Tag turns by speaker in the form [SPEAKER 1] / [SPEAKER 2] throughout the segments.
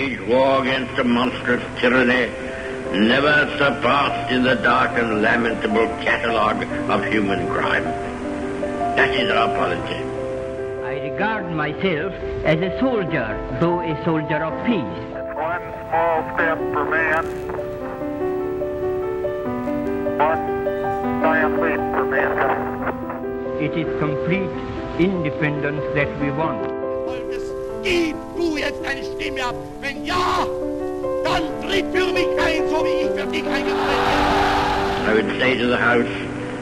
[SPEAKER 1] wage war against a monstrous tyranny never surpassed in the dark and lamentable catalogue of human crime. That is our policy. I regard myself as a soldier, though a soldier of peace. It's one small step for man, one giant leap for mankind. It is complete independence that we want gib du jetzt deine Stimme ab. Wenn ja, dann tritt für mich ein, so wie ich für dich eingetreten bin. I would say to the house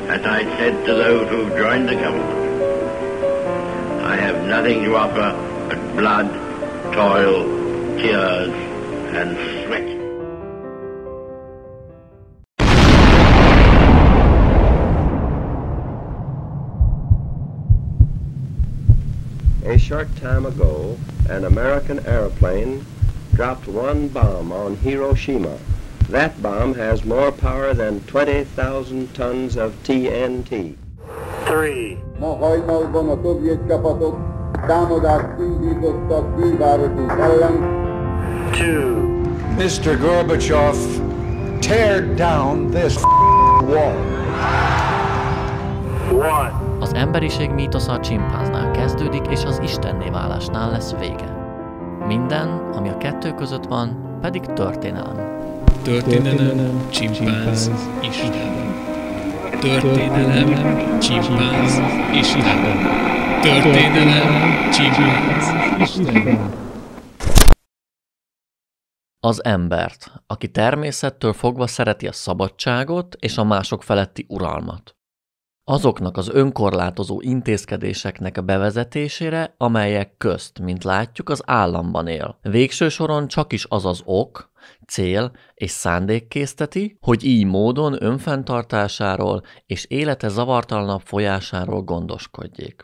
[SPEAKER 1] as I said to those who joined the government, I have nothing to offer but blood, toil, tears and short time ago, an American airplane dropped one bomb on Hiroshima. That bomb has more power than 20,000 tons of TNT. Three. Two. Mr. Gorbachev, tear down this wall. One. Az emberiség mítosza a csimpánznál kezdődik, és az istenné válásnál lesz vége. Minden, ami a kettő között van, pedig történelem. Történelem, csimpánz, Isten. Történelem, csimpánz, Isten. Történelem, csimpánz, Isten. Az embert, aki természettől fogva szereti a szabadságot és a mások feletti uralmat azoknak az önkorlátozó intézkedéseknek a bevezetésére, amelyek közt, mint látjuk, az államban él. Végső soron csak is az az ok, cél és szándék készteti, hogy így módon önfenntartásáról és élete zavartalanabb folyásáról gondoskodjék.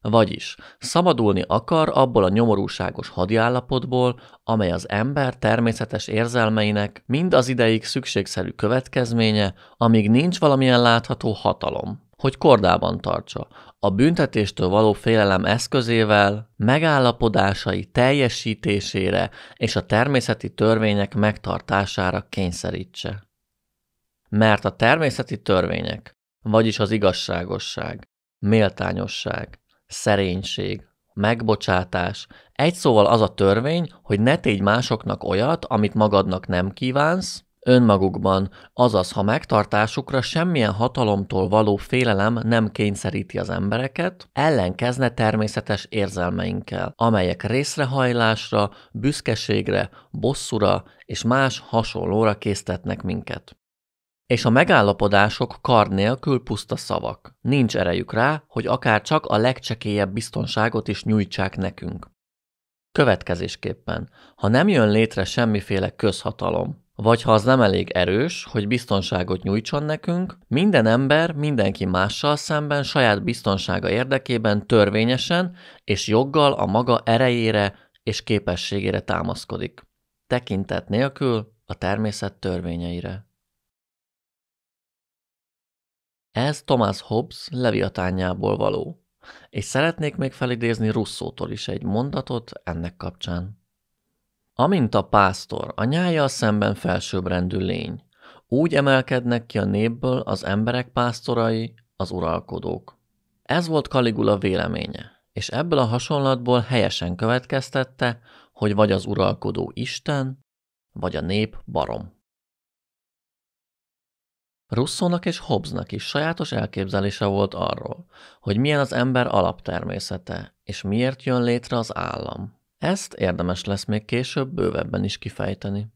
[SPEAKER 1] Vagyis szabadulni akar abból a nyomorúságos hadiállapotból, amely az ember természetes érzelmeinek mind az ideig szükségszerű következménye, amíg nincs valamilyen látható hatalom, hogy kordában tartsa. A büntetéstől való félelem eszközével megállapodásai teljesítésére és a természeti törvények megtartására kényszerítse. Mert a természeti törvények, vagyis az igazságosság, méltányosság, szerénység, megbocsátás. Egy szóval az a törvény, hogy ne tégy másoknak olyat, amit magadnak nem kívánsz, önmagukban, azaz ha megtartásukra semmilyen hatalomtól való félelem nem kényszeríti az embereket, ellenkezne természetes érzelmeinkkel, amelyek részrehajlásra, büszkeségre, bosszúra és más hasonlóra késztetnek minket. És a megállapodások kar nélkül puszta szavak. Nincs erejük rá, hogy akár csak a legcsekélyebb biztonságot is nyújtsák nekünk. Következésképpen, ha nem jön létre semmiféle közhatalom, vagy ha az nem elég erős, hogy biztonságot nyújtson nekünk, minden ember mindenki mással szemben saját biztonsága érdekében törvényesen és joggal a maga erejére és képességére támaszkodik. Tekintet nélkül a természet törvényeire. Ez Thomas Hobbes leviatányából való, és szeretnék még felidézni Russzótól is egy mondatot ennek kapcsán. Amint a pásztor, a a szemben felsőbbrendű lény. Úgy emelkednek ki a népből az emberek pásztorai, az uralkodók. Ez volt Kaligula véleménye, és ebből a hasonlatból helyesen következtette, hogy vagy az uralkodó Isten, vagy a nép barom. Russzónak és Hobbesnak is sajátos elképzelése volt arról, hogy milyen az ember alaptermészete, és miért jön létre az állam. Ezt érdemes lesz még később bővebben is kifejteni.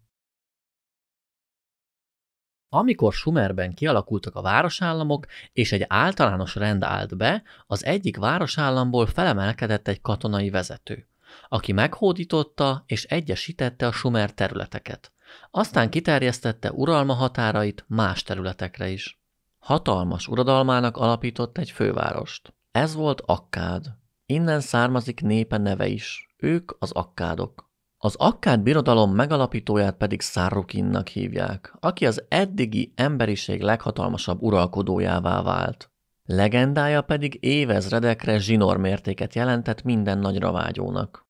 [SPEAKER 1] Amikor Sumerben kialakultak a városállamok, és egy általános rend állt be, az egyik városállamból felemelkedett egy katonai vezető, aki meghódította és egyesítette a Sumer területeket. Aztán kiterjesztette uralma határait más területekre is. Hatalmas uradalmának alapított egy fővárost. Ez volt Akkád. Innen származik népe neve is. Ők az akkádok. Az akkád birodalom megalapítóját pedig Szárrukinnak hívják, aki az eddigi emberiség leghatalmasabb uralkodójává vált. Legendája pedig évezredekre zsinormértéket jelentett minden nagyra vágyónak.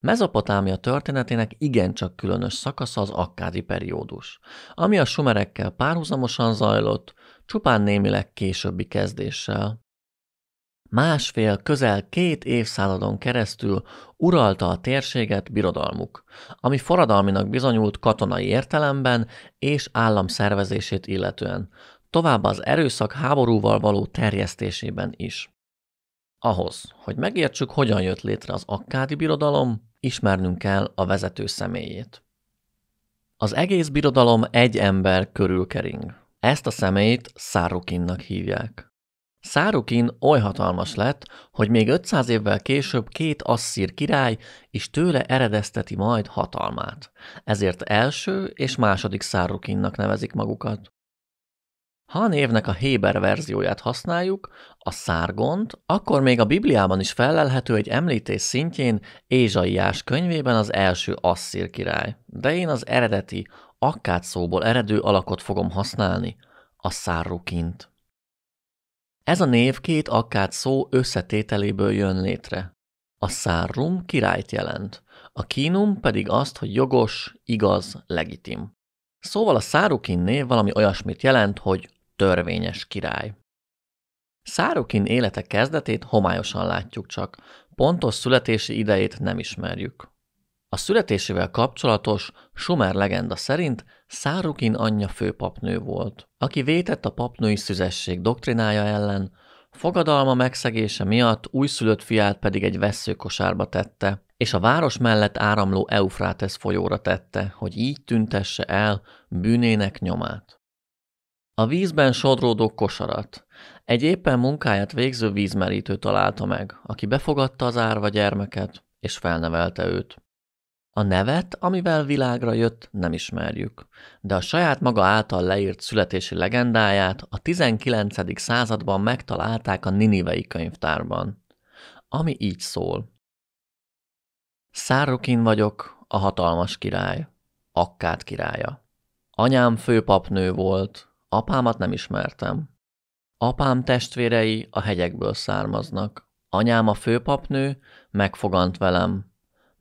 [SPEAKER 1] Mezopotámia történetének igencsak különös szakasza az akkádi periódus, ami a sumerekkel párhuzamosan zajlott, csupán némileg későbbi kezdéssel. Másfél, közel két évszázadon keresztül uralta a térséget birodalmuk, ami forradalminak bizonyult katonai értelemben és államszervezését illetően, Tovább az erőszak háborúval való terjesztésében is. Ahhoz, hogy megértsük, hogyan jött létre az akkádi birodalom, ismernünk kell a vezető személyét. Az egész birodalom egy ember körül kering. Ezt a személyt Szárukinnak hívják. Szárukin oly hatalmas lett, hogy még 500 évvel később két asszír király is tőle eredezteti majd hatalmát. Ezért első és második Szárukinnak nevezik magukat. Ha a névnek a Héber verzióját használjuk, a szárgont, akkor még a Bibliában is felelhető egy említés szintjén Ézsaiás könyvében az első asszír király, de én az eredeti, akkát szóból eredő alakot fogom használni, a szárrukint. Ez a név két akkát szó összetételéből jön létre. A szárrum királyt jelent, a kínum pedig azt, hogy jogos, igaz, legitim. Szóval a szárukin név valami olyasmit jelent, hogy törvényes király. Szárukin élete kezdetét homályosan látjuk csak, pontos születési idejét nem ismerjük. A születésével kapcsolatos Sumer legenda szerint Szárukin anyja főpapnő volt, aki vétett a papnői szüzesség doktrinája ellen, fogadalma megszegése miatt újszülött fiát pedig egy veszőkosárba tette, és a város mellett áramló Eufrates folyóra tette, hogy így tüntesse el bűnének nyomát. A vízben sodródó kosarat. Egy éppen munkáját végző vízmerítő találta meg, aki befogadta az árva gyermeket, és felnevelte őt. A nevet, amivel világra jött, nem ismerjük, de a saját maga által leírt születési legendáját a 19. században megtalálták a Ninivei könyvtárban, ami így szól. Szárokin vagyok, a hatalmas király, Akkát királya. Anyám főpapnő volt, apámat nem ismertem. Apám testvérei a hegyekből származnak, anyám a főpapnő megfogant velem,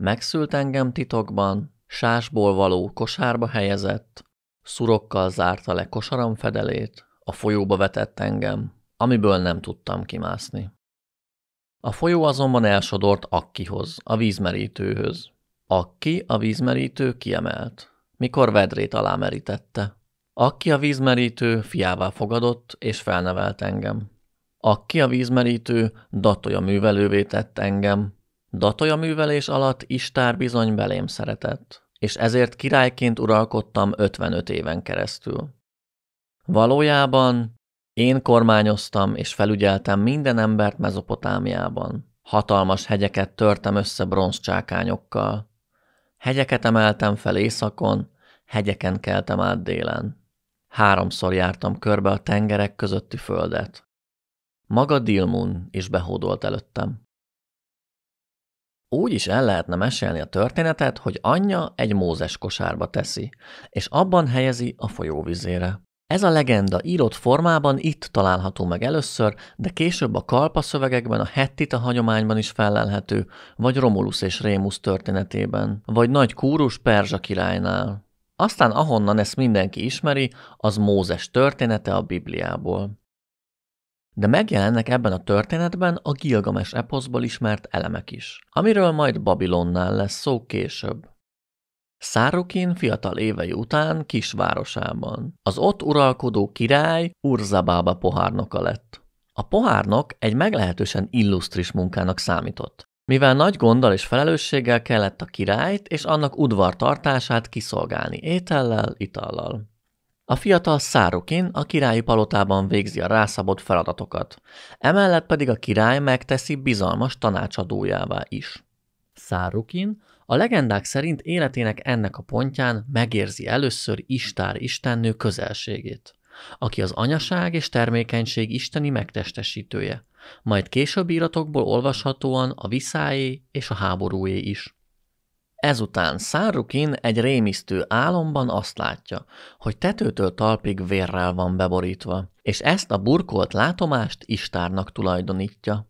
[SPEAKER 1] Megszült engem titokban, sásból való kosárba helyezett, szurokkal zárta le kosaram fedelét, a folyóba vetett engem, amiből nem tudtam kimászni. A folyó azonban elsodort Akkihoz, a vízmerítőhöz. Akki a vízmerítő kiemelt, mikor vedrét alá merítette. Akki a vízmerítő fiává fogadott és felnevelt engem. Akki a vízmerítő datoja művelővé tett engem, Datoja művelés alatt Istár bizony belém szeretett, és ezért királyként uralkodtam 55 éven keresztül. Valójában én kormányoztam és felügyeltem minden embert Mezopotámiában. Hatalmas hegyeket törtem össze bronzcsákányokkal. Hegyeket emeltem fel északon, hegyeken keltem át délen. Háromszor jártam körbe a tengerek közötti földet. Maga Dilmun is behódolt előttem. Úgy is el lehetne mesélni a történetet, hogy anyja egy mózes kosárba teszi, és abban helyezi a folyóvizére. Ez a legenda írott formában itt található meg először, de később a kalpa szövegekben, a hettita hagyományban is fellelhető, vagy Romulus és Rémus történetében, vagy nagy kúrus Perzsa királynál. Aztán ahonnan ezt mindenki ismeri, az Mózes története a Bibliából de megjelennek ebben a történetben a Gilgames eposzból ismert elemek is, amiről majd Babilonnál lesz szó később. Szárukin fiatal évei után kisvárosában. Az ott uralkodó király Urzabába pohárnoka lett. A pohárnok egy meglehetősen illusztris munkának számított, mivel nagy gonddal és felelősséggel kellett a királyt és annak udvar tartását kiszolgálni étellel, itallal. A fiatal Szárukin a királyi palotában végzi a rászabott feladatokat, emellett pedig a király megteszi bizalmas tanácsadójává is. Szárukin a legendák szerint életének ennek a pontján megérzi először Istár istennő közelségét, aki az anyaság és termékenység isteni megtestesítője, majd később íratokból olvashatóan a viszájé és a háborúé is. Ezután Szárukin egy rémisztő álomban azt látja, hogy tetőtől talpig vérrel van beborítva, és ezt a burkolt látomást Istárnak tulajdonítja.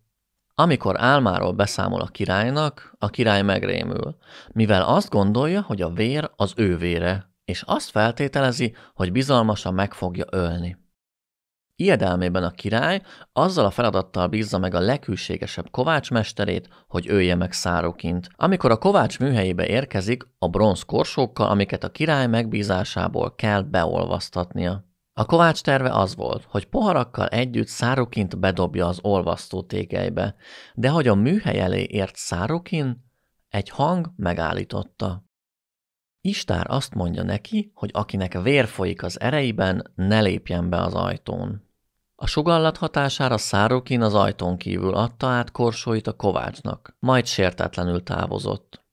[SPEAKER 1] Amikor álmáról beszámol a királynak, a király megrémül, mivel azt gondolja, hogy a vér az ő vére, és azt feltételezi, hogy bizalmasan meg fogja ölni. Ijedelmében a király azzal a feladattal bízza meg a leghűségesebb kovácsmesterét, hogy ölje meg szárokint. Amikor a kovács műhelyébe érkezik, a bronz korsókkal, amiket a király megbízásából kell beolvasztatnia. A kovács terve az volt, hogy poharakkal együtt szárokint bedobja az olvasztó tégelybe, de hogy a műhely elé ért szárokin, egy hang megállította. Istár azt mondja neki, hogy akinek vér folyik az ereiben, ne lépjen be az ajtón. A sugallat hatására Szárokin az ajtón kívül adta át korsóit a kovácsnak, majd sértetlenül távozott.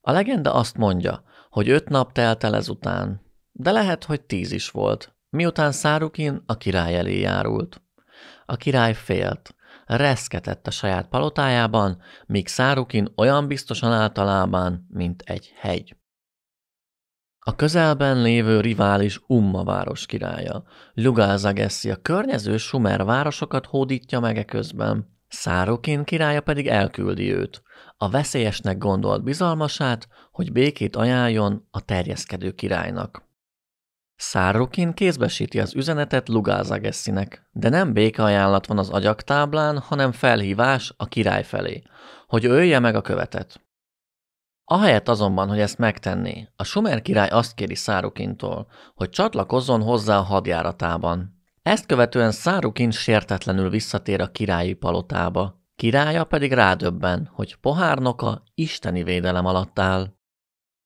[SPEAKER 1] A legenda azt mondja, hogy öt nap telt el ezután, de lehet, hogy tíz is volt, miután Szárukin a király elé járult. A király félt, reszketett a saját palotájában, míg Szárukin olyan biztosan állt a lábán, mint egy hegy. A közelben lévő rivális Umma város királya, Lugázageszi a környező sumer városokat hódítja meg e közben. Szárokén királya pedig elküldi őt, a veszélyesnek gondolt bizalmasát, hogy békét ajánljon a terjeszkedő királynak. Szárokén kézbesíti az üzenetet Lugázageszinek, de nem békeajánlat van az agyaktáblán, hanem felhívás a király felé, hogy ölje meg a követet. Ahelyett azonban, hogy ezt megtenné, a sumer király azt kéri Szárukintól, hogy csatlakozzon hozzá a hadjáratában. Ezt követően Szárukin sértetlenül visszatér a királyi palotába. Királya pedig rádöbben, hogy pohárnoka isteni védelem alatt áll.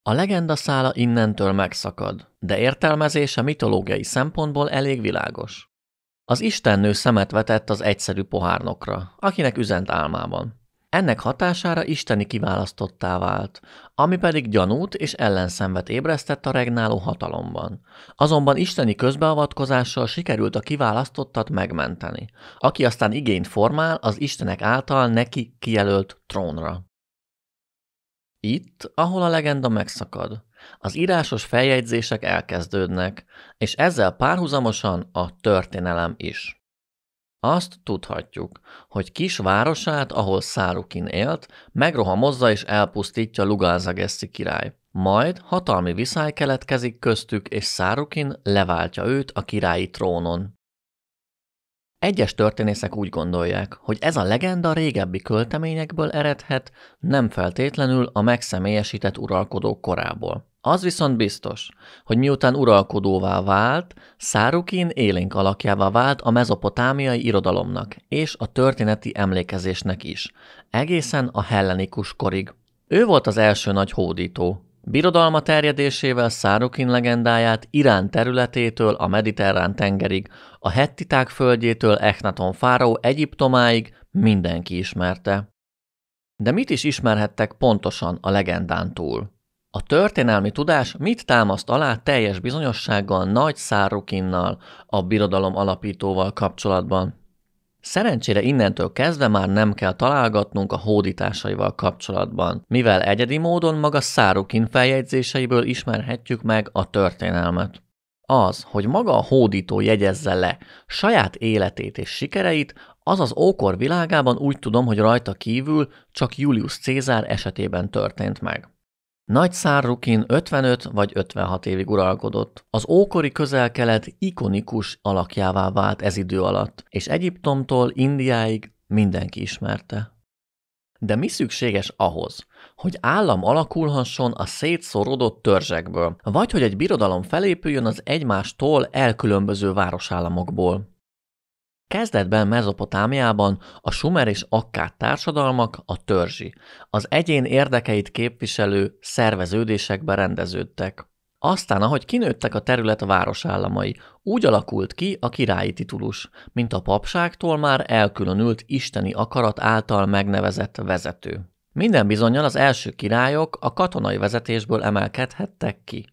[SPEAKER 1] A legenda szála innentől megszakad, de értelmezése mitológiai szempontból elég világos. Az istennő szemet vetett az egyszerű pohárnokra, akinek üzent álmában. Ennek hatására isteni kiválasztottá vált, ami pedig gyanút és ellenszenvet ébresztett a regnáló hatalomban. Azonban isteni közbeavatkozással sikerült a kiválasztottat megmenteni, aki aztán igényt formál az istenek által neki kijelölt trónra. Itt, ahol a legenda megszakad, az írásos feljegyzések elkezdődnek, és ezzel párhuzamosan a történelem is. Azt tudhatjuk, hogy kis városát, ahol Szárukin élt, megrohamozza és elpusztítja Lugalzagesszi király. Majd hatalmi viszály keletkezik köztük, és Szárukin leváltja őt a királyi trónon. Egyes történészek úgy gondolják, hogy ez a legenda régebbi költeményekből eredhet, nem feltétlenül a megszemélyesített uralkodó korából. Az viszont biztos, hogy miután uralkodóvá vált, Szárukin élénk alakjává vált a mezopotámiai irodalomnak és a történeti emlékezésnek is, egészen a hellenikus korig. Ő volt az első nagy hódító, Birodalma terjedésével Szárokin legendáját Irán területétől a Mediterrán tengerig, a hettiták földjétől Echnaton fáraó Egyiptomáig mindenki ismerte. De mit is ismerhettek pontosan a legendán túl? A történelmi tudás mit támaszt alá teljes bizonyossággal Nagy Szárukinnal, a birodalom alapítóval kapcsolatban? Szerencsére innentől kezdve már nem kell találgatnunk a hódításaival kapcsolatban, mivel egyedi módon maga Szárukin feljegyzéseiből ismerhetjük meg a történelmet. Az, hogy maga a hódító jegyezze le saját életét és sikereit, az az ókor világában úgy tudom, hogy rajta kívül csak Julius Cézár esetében történt meg. Nagy Rukin 55 vagy 56 évig uralkodott. Az ókori közel-kelet ikonikus alakjává vált ez idő alatt, és Egyiptomtól Indiáig mindenki ismerte. De mi szükséges ahhoz, hogy állam alakulhasson a szétszorodott törzsekből, vagy hogy egy birodalom felépüljön az egymástól elkülönböző városállamokból? Kezdetben Mezopotámiában a sumer és akkád társadalmak a törzsi, az egyén érdekeit képviselő szerveződésekbe rendeződtek. Aztán, ahogy kinőttek a terület városállamai, úgy alakult ki a királyi titulus, mint a papságtól már elkülönült isteni akarat által megnevezett vezető. Minden bizonyal az első királyok a katonai vezetésből emelkedhettek ki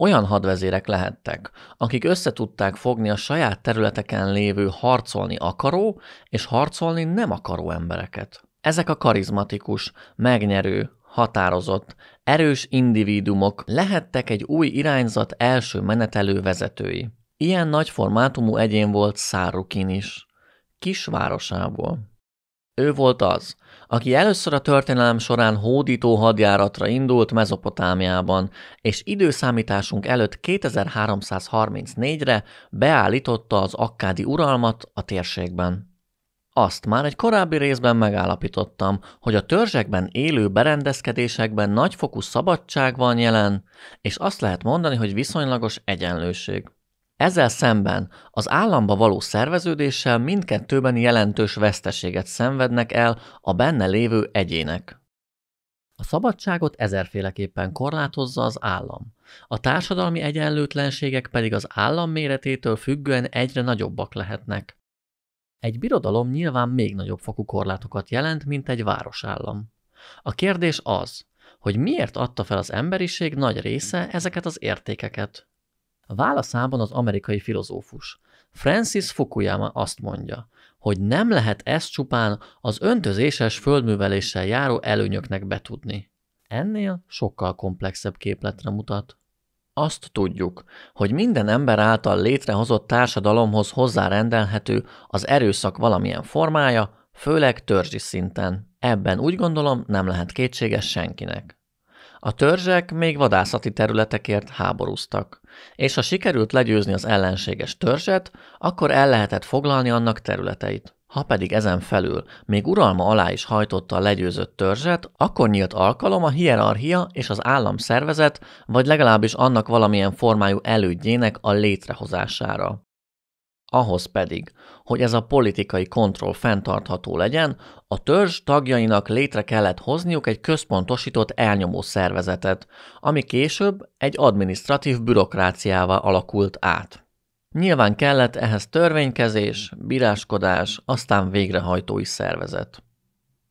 [SPEAKER 1] olyan hadvezérek lehettek, akik összetudták fogni a saját területeken lévő harcolni akaró és harcolni nem akaró embereket. Ezek a karizmatikus, megnyerő, határozott, erős individumok lehettek egy új irányzat első menetelő vezetői. Ilyen nagy formátumú egyén volt Szárukin is, kisvárosából. Ő volt az, aki először a történelem során hódító hadjáratra indult Mezopotámiában, és időszámításunk előtt 2334-re beállította az akkádi uralmat a térségben. Azt már egy korábbi részben megállapítottam, hogy a törzsekben élő berendezkedésekben nagyfokú szabadság van jelen, és azt lehet mondani, hogy viszonylagos egyenlőség. Ezzel szemben az államba való szerveződéssel mindkettőben jelentős veszteséget szenvednek el a benne lévő egyének. A szabadságot ezerféleképpen korlátozza az állam. A társadalmi egyenlőtlenségek pedig az állam méretétől függően egyre nagyobbak lehetnek. Egy birodalom nyilván még nagyobb fokú korlátokat jelent, mint egy városállam. A kérdés az, hogy miért adta fel az emberiség nagy része ezeket az értékeket? A válaszában az amerikai filozófus Francis Fukuyama azt mondja, hogy nem lehet ezt csupán az öntözéses földműveléssel járó előnyöknek betudni. Ennél sokkal komplexebb képletre mutat. Azt tudjuk, hogy minden ember által létrehozott társadalomhoz hozzárendelhető az erőszak valamilyen formája, főleg törzsi szinten. Ebben úgy gondolom nem lehet kétséges senkinek. A törzsek még vadászati területekért háborúztak, és ha sikerült legyőzni az ellenséges törzset, akkor el lehetett foglalni annak területeit. Ha pedig ezen felül még uralma alá is hajtotta a legyőzött törzset, akkor nyílt alkalom a hierarchia és az államszervezet, vagy legalábbis annak valamilyen formájú elődjének a létrehozására. Ahhoz pedig, hogy ez a politikai kontroll fenntartható legyen, a törzs tagjainak létre kellett hozniuk egy központosított elnyomó szervezetet, ami később egy adminisztratív bürokráciával alakult át. Nyilván kellett ehhez törvénykezés, bíráskodás, aztán végrehajtói szervezet.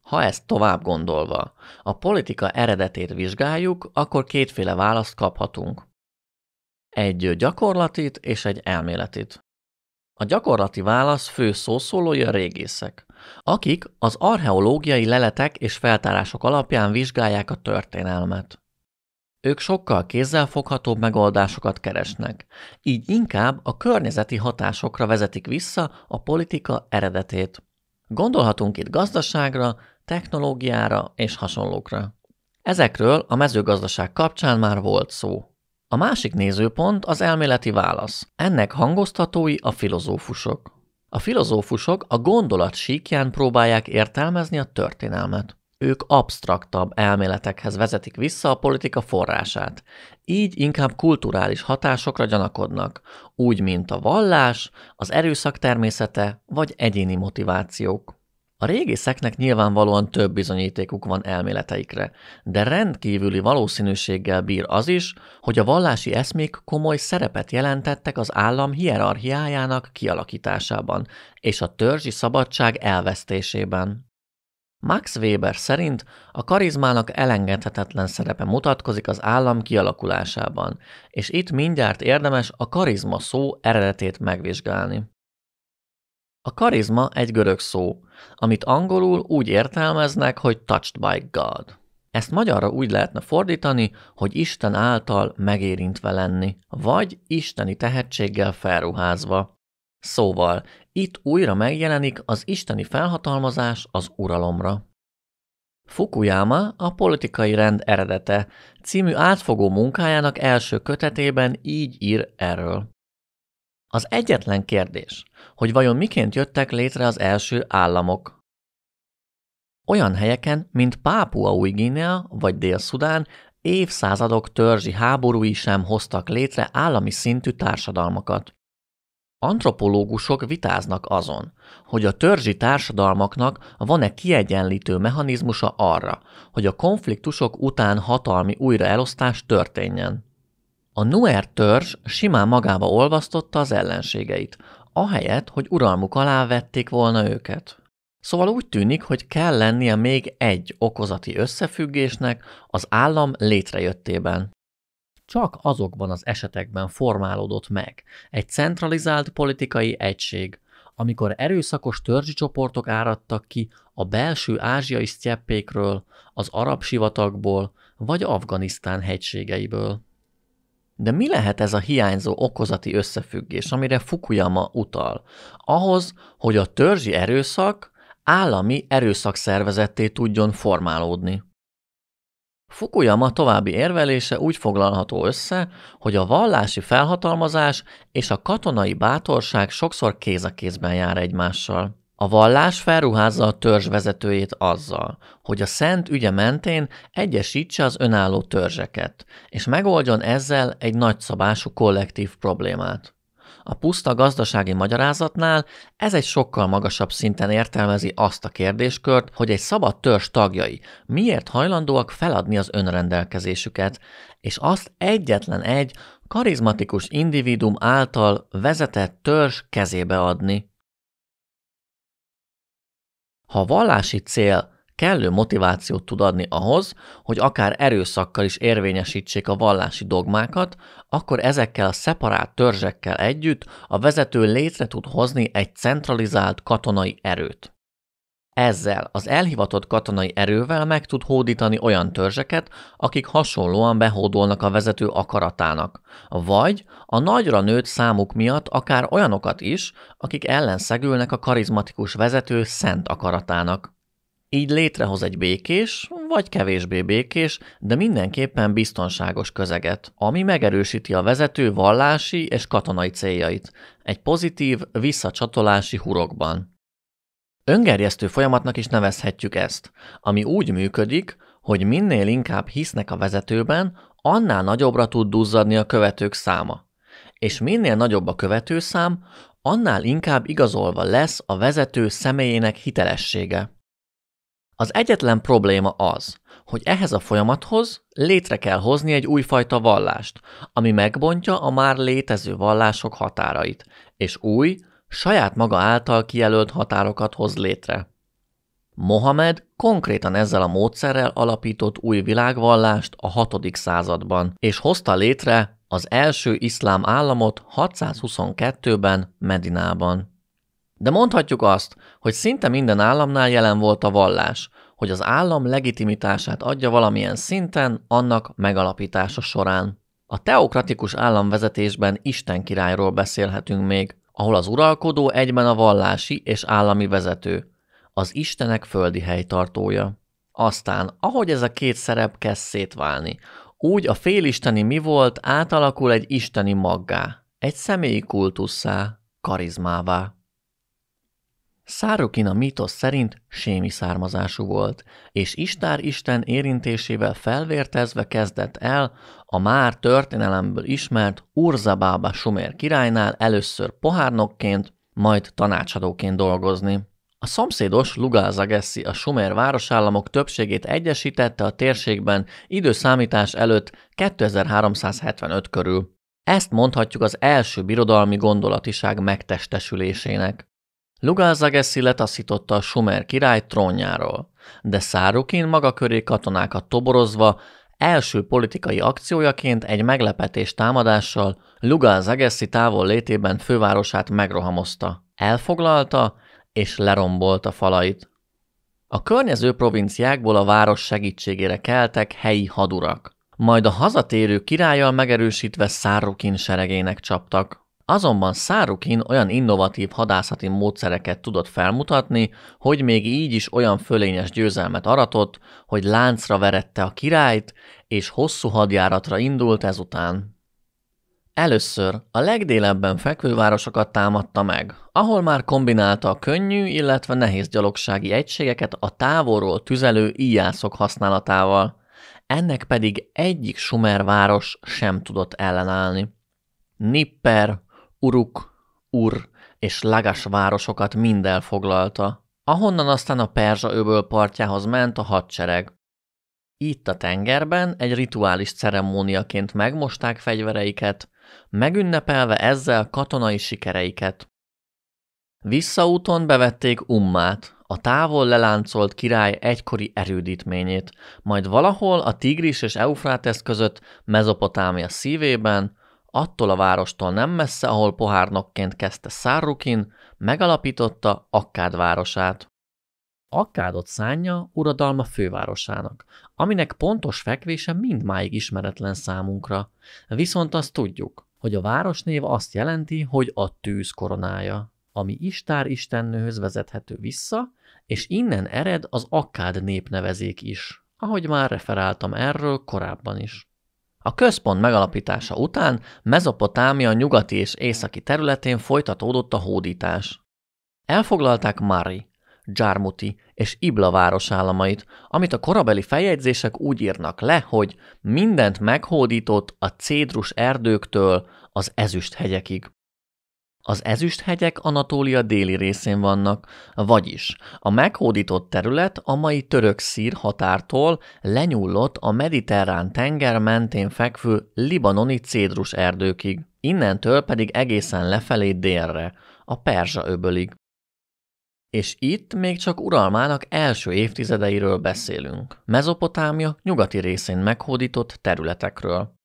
[SPEAKER 1] Ha ezt tovább gondolva, a politika eredetét vizsgáljuk, akkor kétféle választ kaphatunk. Egy gyakorlatit és egy elméletit. A gyakorlati válasz fő szószólója a régészek, akik az archeológiai leletek és feltárások alapján vizsgálják a történelmet. Ők sokkal kézzelfoghatóbb megoldásokat keresnek, így inkább a környezeti hatásokra vezetik vissza a politika eredetét. Gondolhatunk itt gazdaságra, technológiára és hasonlókra. Ezekről a mezőgazdaság kapcsán már volt szó. A másik nézőpont az elméleti válasz. Ennek hangoztatói a filozófusok. A filozófusok a gondolat síkján próbálják értelmezni a történelmet. Ők absztraktabb elméletekhez vezetik vissza a politika forrását, így inkább kulturális hatásokra gyanakodnak, úgy mint a vallás, az erőszak természete vagy egyéni motivációk. A régészeknek nyilvánvalóan több bizonyítékuk van elméleteikre, de rendkívüli valószínűséggel bír az is, hogy a vallási eszmék komoly szerepet jelentettek az állam hierarchiájának kialakításában és a törzsi szabadság elvesztésében. Max Weber szerint a karizmának elengedhetetlen szerepe mutatkozik az állam kialakulásában, és itt mindjárt érdemes a karizma szó eredetét megvizsgálni. A karizma egy görög szó, amit angolul úgy értelmeznek, hogy touched by God. Ezt magyarra úgy lehetne fordítani, hogy Isten által megérintve lenni, vagy isteni tehetséggel felruházva. Szóval, itt újra megjelenik az isteni felhatalmazás az uralomra. Fukuyama a politikai rend eredete című átfogó munkájának első kötetében így ír erről. Az egyetlen kérdés, hogy vajon miként jöttek létre az első államok? Olyan helyeken, mint Pápua új Guinea vagy Dél-Szudán, évszázadok törzsi háborúi sem hoztak létre állami szintű társadalmakat. Antropológusok vitáznak azon, hogy a törzsi társadalmaknak van-e kiegyenlítő mechanizmusa arra, hogy a konfliktusok után hatalmi újraelosztás történjen. A Nuer törzs simán magába olvasztotta az ellenségeit, ahelyett, hogy uralmuk alá vették volna őket. Szóval úgy tűnik, hogy kell lennie még egy okozati összefüggésnek az állam létrejöttében. Csak azokban az esetekben formálódott meg egy centralizált politikai egység, amikor erőszakos törzsi csoportok áradtak ki a belső ázsiai sztyeppékről, az arab sivatagból vagy Afganisztán hegységeiből. De mi lehet ez a hiányzó okozati összefüggés, amire Fukuyama utal? Ahhoz, hogy a törzsi erőszak állami erőszakszervezetté tudjon formálódni. Fukuyama további érvelése úgy foglalható össze, hogy a vallási felhatalmazás és a katonai bátorság sokszor kéz a kézben jár egymással. A vallás felruházza a törzs vezetőjét azzal, hogy a szent ügye mentén egyesítse az önálló törzseket, és megoldjon ezzel egy nagyszabású kollektív problémát. A puszta gazdasági magyarázatnál ez egy sokkal magasabb szinten értelmezi azt a kérdéskört, hogy egy szabad törzs tagjai miért hajlandóak feladni az önrendelkezésüket, és azt egyetlen egy karizmatikus individum által vezetett törzs kezébe adni. Ha a vallási cél kellő motivációt tud adni ahhoz, hogy akár erőszakkal is érvényesítsék a vallási dogmákat, akkor ezekkel a szeparált törzsekkel együtt a vezető létre tud hozni egy centralizált katonai erőt. Ezzel az elhivatott katonai erővel meg tud hódítani olyan törzseket, akik hasonlóan behódolnak a vezető akaratának, vagy a nagyra nőtt számuk miatt akár olyanokat is, akik ellenszegülnek a karizmatikus vezető szent akaratának. Így létrehoz egy békés, vagy kevésbé békés, de mindenképpen biztonságos közeget, ami megerősíti a vezető vallási és katonai céljait, egy pozitív, visszacsatolási hurokban. Öngerjesztő folyamatnak is nevezhetjük ezt, ami úgy működik, hogy minél inkább hisznek a vezetőben, annál nagyobbra tud duzzadni a követők száma. És minél nagyobb a követőszám, annál inkább igazolva lesz a vezető személyének hitelessége. Az egyetlen probléma az, hogy ehhez a folyamathoz létre kell hozni egy újfajta vallást, ami megbontja a már létező vallások határait, és új, saját maga által kijelölt határokat hoz létre. Mohamed konkrétan ezzel a módszerrel alapított új világvallást a 6. században, és hozta létre az első iszlám államot 622-ben Medinában. De mondhatjuk azt, hogy szinte minden államnál jelen volt a vallás, hogy az állam legitimitását adja valamilyen szinten annak megalapítása során. A teokratikus államvezetésben Isten királyról beszélhetünk még, ahol az uralkodó egyben a vallási és állami vezető, az Istenek földi helytartója. Aztán, ahogy ez a két szerep kezd szétválni, úgy a félisteni mi volt átalakul egy isteni maggá, egy személyi kultusszá, karizmává a mítosz szerint sémi származású volt, és Istár Isten érintésével felvértezve kezdett el a már történelemből ismert Urzabába sumér királynál először pohárnokként, majd tanácsadóként dolgozni. A szomszédos Lugalzageszi a sumer városállamok többségét egyesítette a térségben időszámítás előtt 2375 körül. Ezt mondhatjuk az első birodalmi gondolatiság megtestesülésének. Lugálzageszi letaszította a sumer király trónjáról, de Szárukin maga köré katonákat toborozva első politikai akciójaként egy meglepetés támadással Lugálzageszi távol létében fővárosát megrohamozta, elfoglalta és lerombolta falait. A környező provinciákból a város segítségére keltek helyi hadurak, majd a hazatérő királlyal megerősítve Szárukin seregének csaptak. Azonban Szárukin olyan innovatív hadászati módszereket tudott felmutatni, hogy még így is olyan fölényes győzelmet aratott, hogy láncra verette a királyt, és hosszú hadjáratra indult ezután. Először a legdélebben fekvő városokat támadta meg, ahol már kombinálta a könnyű, illetve nehéz gyalogsági egységeket a távolról tüzelő íjászok használatával, ennek pedig egyik város sem tudott ellenállni. Nipper, Uruk, Ur és Lagas városokat mind elfoglalta, ahonnan aztán a Perzsa öböl partjához ment a hadsereg. Itt a tengerben egy rituális ceremóniaként megmosták fegyvereiket, megünnepelve ezzel katonai sikereiket. Visszaúton bevették Ummát, a távol leláncolt király egykori erődítményét, majd valahol a Tigris és Eufrátesz között Mezopotámia szívében attól a várostól nem messze, ahol pohárnokként kezdte Szárrukin, megalapította Akkád városát. Akkádot szánja uradalma fővárosának, aminek pontos fekvése mindmáig ismeretlen számunkra. Viszont azt tudjuk, hogy a városnév azt jelenti, hogy a tűz koronája, ami Istár istennőhöz vezethető vissza, és innen ered az Akkád népnevezék is, ahogy már referáltam erről korábban is. A központ megalapítása után Mezopotámia nyugati és északi területén folytatódott a hódítás. Elfoglalták Mari, Jarmuti és Ibla városállamait, amit a korabeli feljegyzések úgy írnak le, hogy mindent meghódított a cédrus erdőktől az ezüst hegyekig. Az ezüsthegyek Anatólia déli részén vannak, vagyis a meghódított terület a mai török-szír határtól lenyúlott a mediterrán tenger mentén fekvő libanoni cédrus erdőkig, innentől pedig egészen lefelé délre, a Perzsa öbölig. És itt még csak uralmának első évtizedeiről beszélünk, Mezopotámia nyugati részén meghódított területekről.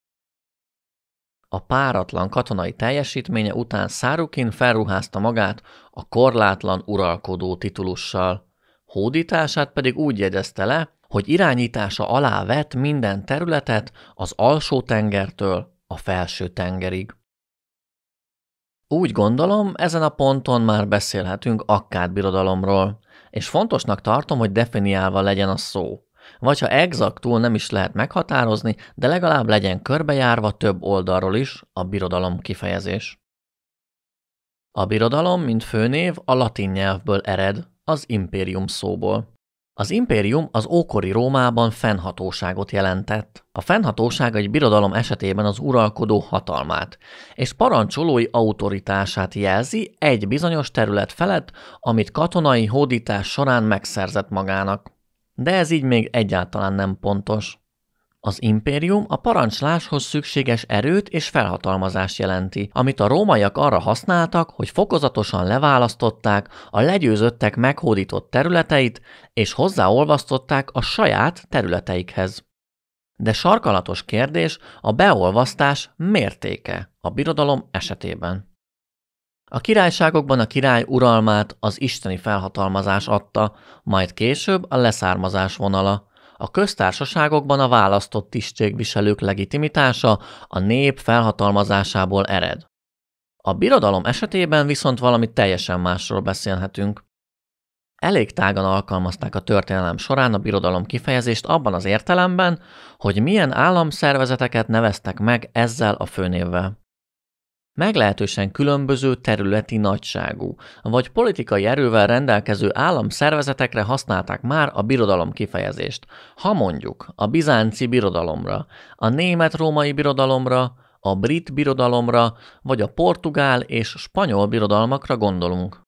[SPEAKER 1] A páratlan katonai teljesítménye után Szárukin felruházta magát a korlátlan uralkodó titulussal. Hódítását pedig úgy jegyezte le, hogy irányítása alá vett minden területet az alsó tengertől a felső tengerig. Úgy gondolom, ezen a ponton már beszélhetünk akkád birodalomról, és fontosnak tartom, hogy definiálva legyen a szó vagy ha exaktul nem is lehet meghatározni, de legalább legyen körbejárva több oldalról is a birodalom kifejezés. A birodalom, mint főnév, a latin nyelvből ered, az impérium szóból. Az impérium az ókori Rómában fennhatóságot jelentett. A fennhatóság egy birodalom esetében az uralkodó hatalmát, és parancsolói autoritását jelzi egy bizonyos terület felett, amit katonai hódítás során megszerzett magának. De ez így még egyáltalán nem pontos. Az impérium a parancsláshoz szükséges erőt és felhatalmazást jelenti, amit a rómaiak arra használtak, hogy fokozatosan leválasztották a legyőzöttek meghódított területeit, és hozzáolvasztották a saját területeikhez. De sarkalatos kérdés a beolvasztás mértéke a birodalom esetében. A királyságokban a király uralmát az isteni felhatalmazás adta, majd később a leszármazás vonala. A köztársaságokban a választott tisztségviselők legitimitása a nép felhatalmazásából ered. A birodalom esetében viszont valami teljesen másról beszélhetünk. Elég tágan alkalmazták a történelem során a birodalom kifejezést abban az értelemben, hogy milyen államszervezeteket neveztek meg ezzel a főnévvel. Meglehetősen különböző területi nagyságú, vagy politikai erővel rendelkező államszervezetekre használták már a birodalom kifejezést. Ha mondjuk a bizánci birodalomra, a német-római birodalomra, a brit birodalomra, vagy a portugál és spanyol birodalmakra gondolunk.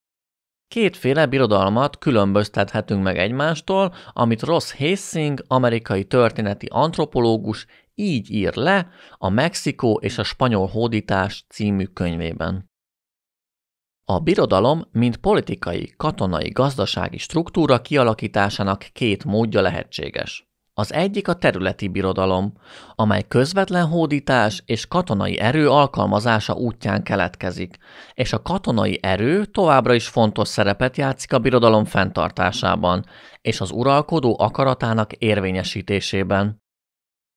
[SPEAKER 1] Kétféle birodalmat különböztethetünk meg egymástól, amit Ross Hastings, amerikai történeti antropológus így ír le a Mexikó és a spanyol hódítás című könyvében. A birodalom, mint politikai, katonai, gazdasági struktúra kialakításának két módja lehetséges. Az egyik a területi birodalom, amely közvetlen hódítás és katonai erő alkalmazása útján keletkezik, és a katonai erő továbbra is fontos szerepet játszik a birodalom fenntartásában és az uralkodó akaratának érvényesítésében.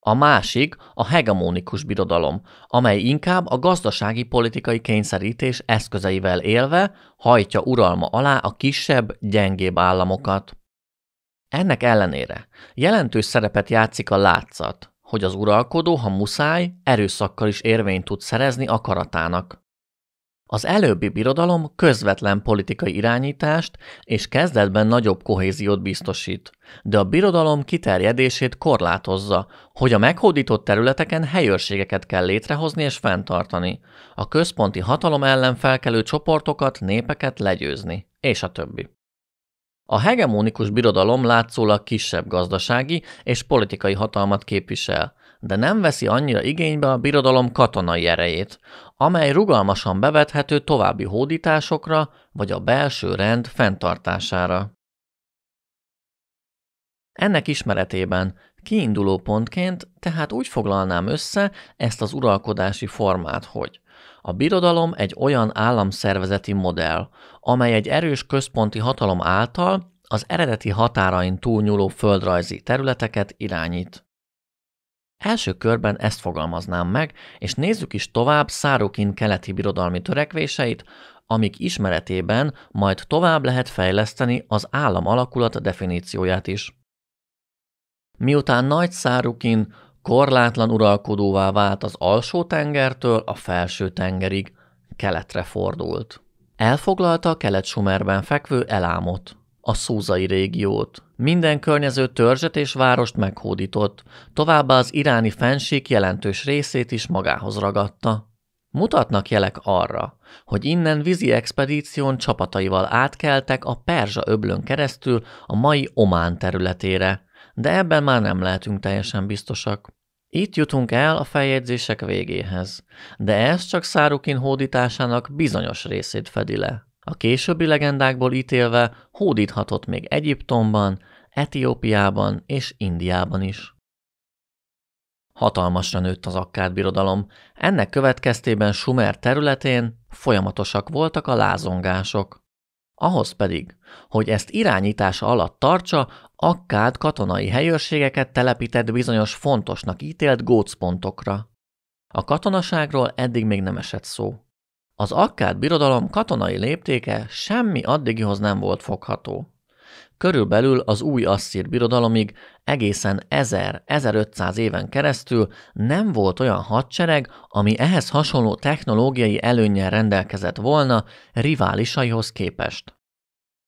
[SPEAKER 1] A másik a hegemonikus birodalom, amely inkább a gazdasági politikai kényszerítés eszközeivel élve hajtja uralma alá a kisebb, gyengébb államokat. Ennek ellenére jelentős szerepet játszik a látszat, hogy az uralkodó, ha muszáj, erőszakkal is érvényt tud szerezni akaratának. Az előbbi birodalom közvetlen politikai irányítást és kezdetben nagyobb kohéziót biztosít, de a birodalom kiterjedését korlátozza, hogy a meghódított területeken helyőrségeket kell létrehozni és fenntartani, a központi hatalom ellen felkelő csoportokat, népeket legyőzni, és a többi. A hegemonikus birodalom látszólag kisebb gazdasági és politikai hatalmat képvisel, de nem veszi annyira igénybe a birodalom katonai erejét, amely rugalmasan bevethető további hódításokra vagy a belső rend fenntartására. Ennek ismeretében kiinduló pontként tehát úgy foglalnám össze ezt az uralkodási formát, hogy a birodalom egy olyan államszervezeti modell, amely egy erős központi hatalom által az eredeti határain túlnyúló földrajzi területeket irányít. Első körben ezt fogalmaznám meg, és nézzük is tovább Szárukin keleti birodalmi törekvéseit, amik ismeretében majd tovább lehet fejleszteni az állam alakulat definícióját is. Miután Nagy Szárukin korlátlan uralkodóvá vált az alsó tengertől a felső tengerig, keletre fordult. Elfoglalta a kelet-sumerben fekvő elámot a szúzai régiót. Minden környező törzset és várost meghódított, továbbá az iráni fenség jelentős részét is magához ragadta. Mutatnak jelek arra, hogy innen vízi expedíción csapataival átkeltek a Perzsa öblön keresztül a mai Omán területére, de ebben már nem lehetünk teljesen biztosak. Itt jutunk el a feljegyzések végéhez, de ez csak Szárukin hódításának bizonyos részét fedi le. A későbbi legendákból ítélve hódíthatott még Egyiptomban, Etiópiában és Indiában is. Hatalmasra nőtt az akkád birodalom, ennek következtében Sumer területén folyamatosak voltak a lázongások. Ahhoz pedig, hogy ezt irányítása alatt tartsa, Akkád katonai helyőrségeket telepített bizonyos fontosnak ítélt gócpontokra. A katonaságról eddig még nem esett szó. Az akkád birodalom katonai léptéke semmi addigihoz nem volt fogható. Körülbelül az új asszír birodalomig egészen 1000-1500 éven keresztül nem volt olyan hadsereg, ami ehhez hasonló technológiai előnnyel rendelkezett volna riválisaihoz képest.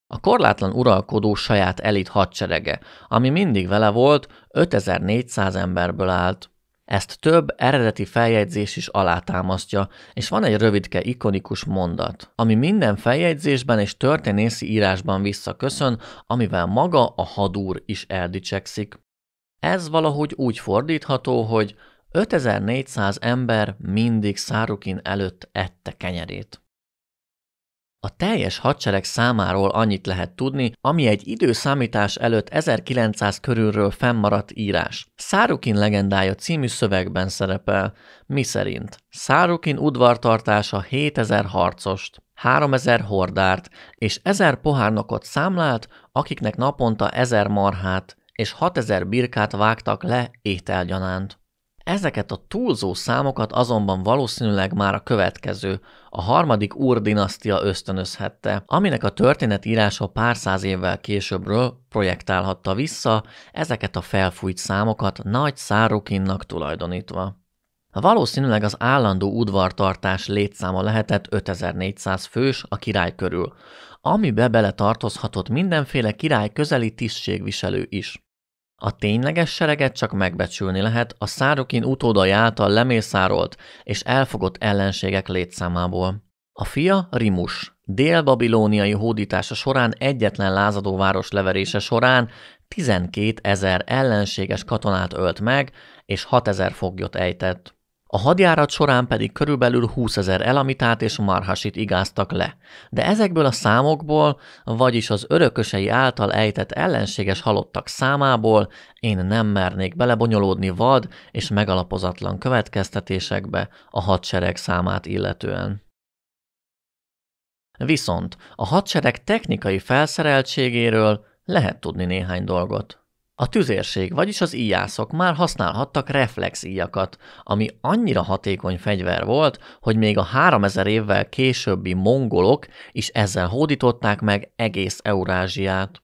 [SPEAKER 1] A korlátlan uralkodó saját elit hadserege, ami mindig vele volt, 5400 emberből állt. Ezt több eredeti feljegyzés is alátámasztja, és van egy rövidke ikonikus mondat, ami minden feljegyzésben és történészi írásban visszaköszön, amivel maga a hadúr is eldicsekszik. Ez valahogy úgy fordítható, hogy 5400 ember mindig Szárukin előtt ette kenyerét. A teljes hadsereg számáról annyit lehet tudni, ami egy időszámítás előtt 1900 körülről fennmaradt írás. Szárukin legendája című szövegben szerepel, szerint Szárukin udvartartása 7000 harcost, 3000 hordárt és 1000 pohárnokot számlált, akiknek naponta 1000 marhát és 6000 birkát vágtak le ételgyanánt. Ezeket a túlzó számokat azonban valószínűleg már a következő, a harmadik Úr dinasztia ösztönözhette, aminek a történetírása pár száz évvel későbbről projektálhatta vissza ezeket a felfújt számokat nagy szárukinnak tulajdonítva. Valószínűleg az állandó udvartartás létszáma lehetett 5400 fős a király körül, amibe beletartozhatott mindenféle király közeli tisztségviselő is. A tényleges sereget csak megbecsülni lehet a szárokin utódai által lemészárolt és elfogott ellenségek létszámából. A fia Rimus, dél-babilóniai hódítása során egyetlen lázadó város leverése során 12 ezer ellenséges katonát ölt meg, és 6 ezer foglyot ejtett. A hadjárat során pedig körülbelül 20 ezer elamitát és marhasit igáztak le, de ezekből a számokból, vagyis az örökösei által ejtett ellenséges halottak számából én nem mernék belebonyolódni vad és megalapozatlan következtetésekbe a hadsereg számát illetően. Viszont a hadsereg technikai felszereltségéről lehet tudni néhány dolgot. A tüzérség, vagyis az íjászok már használhattak reflexíjakat, ami annyira hatékony fegyver volt, hogy még a 3000 évvel későbbi mongolok is ezzel hódították meg egész Eurázsiát.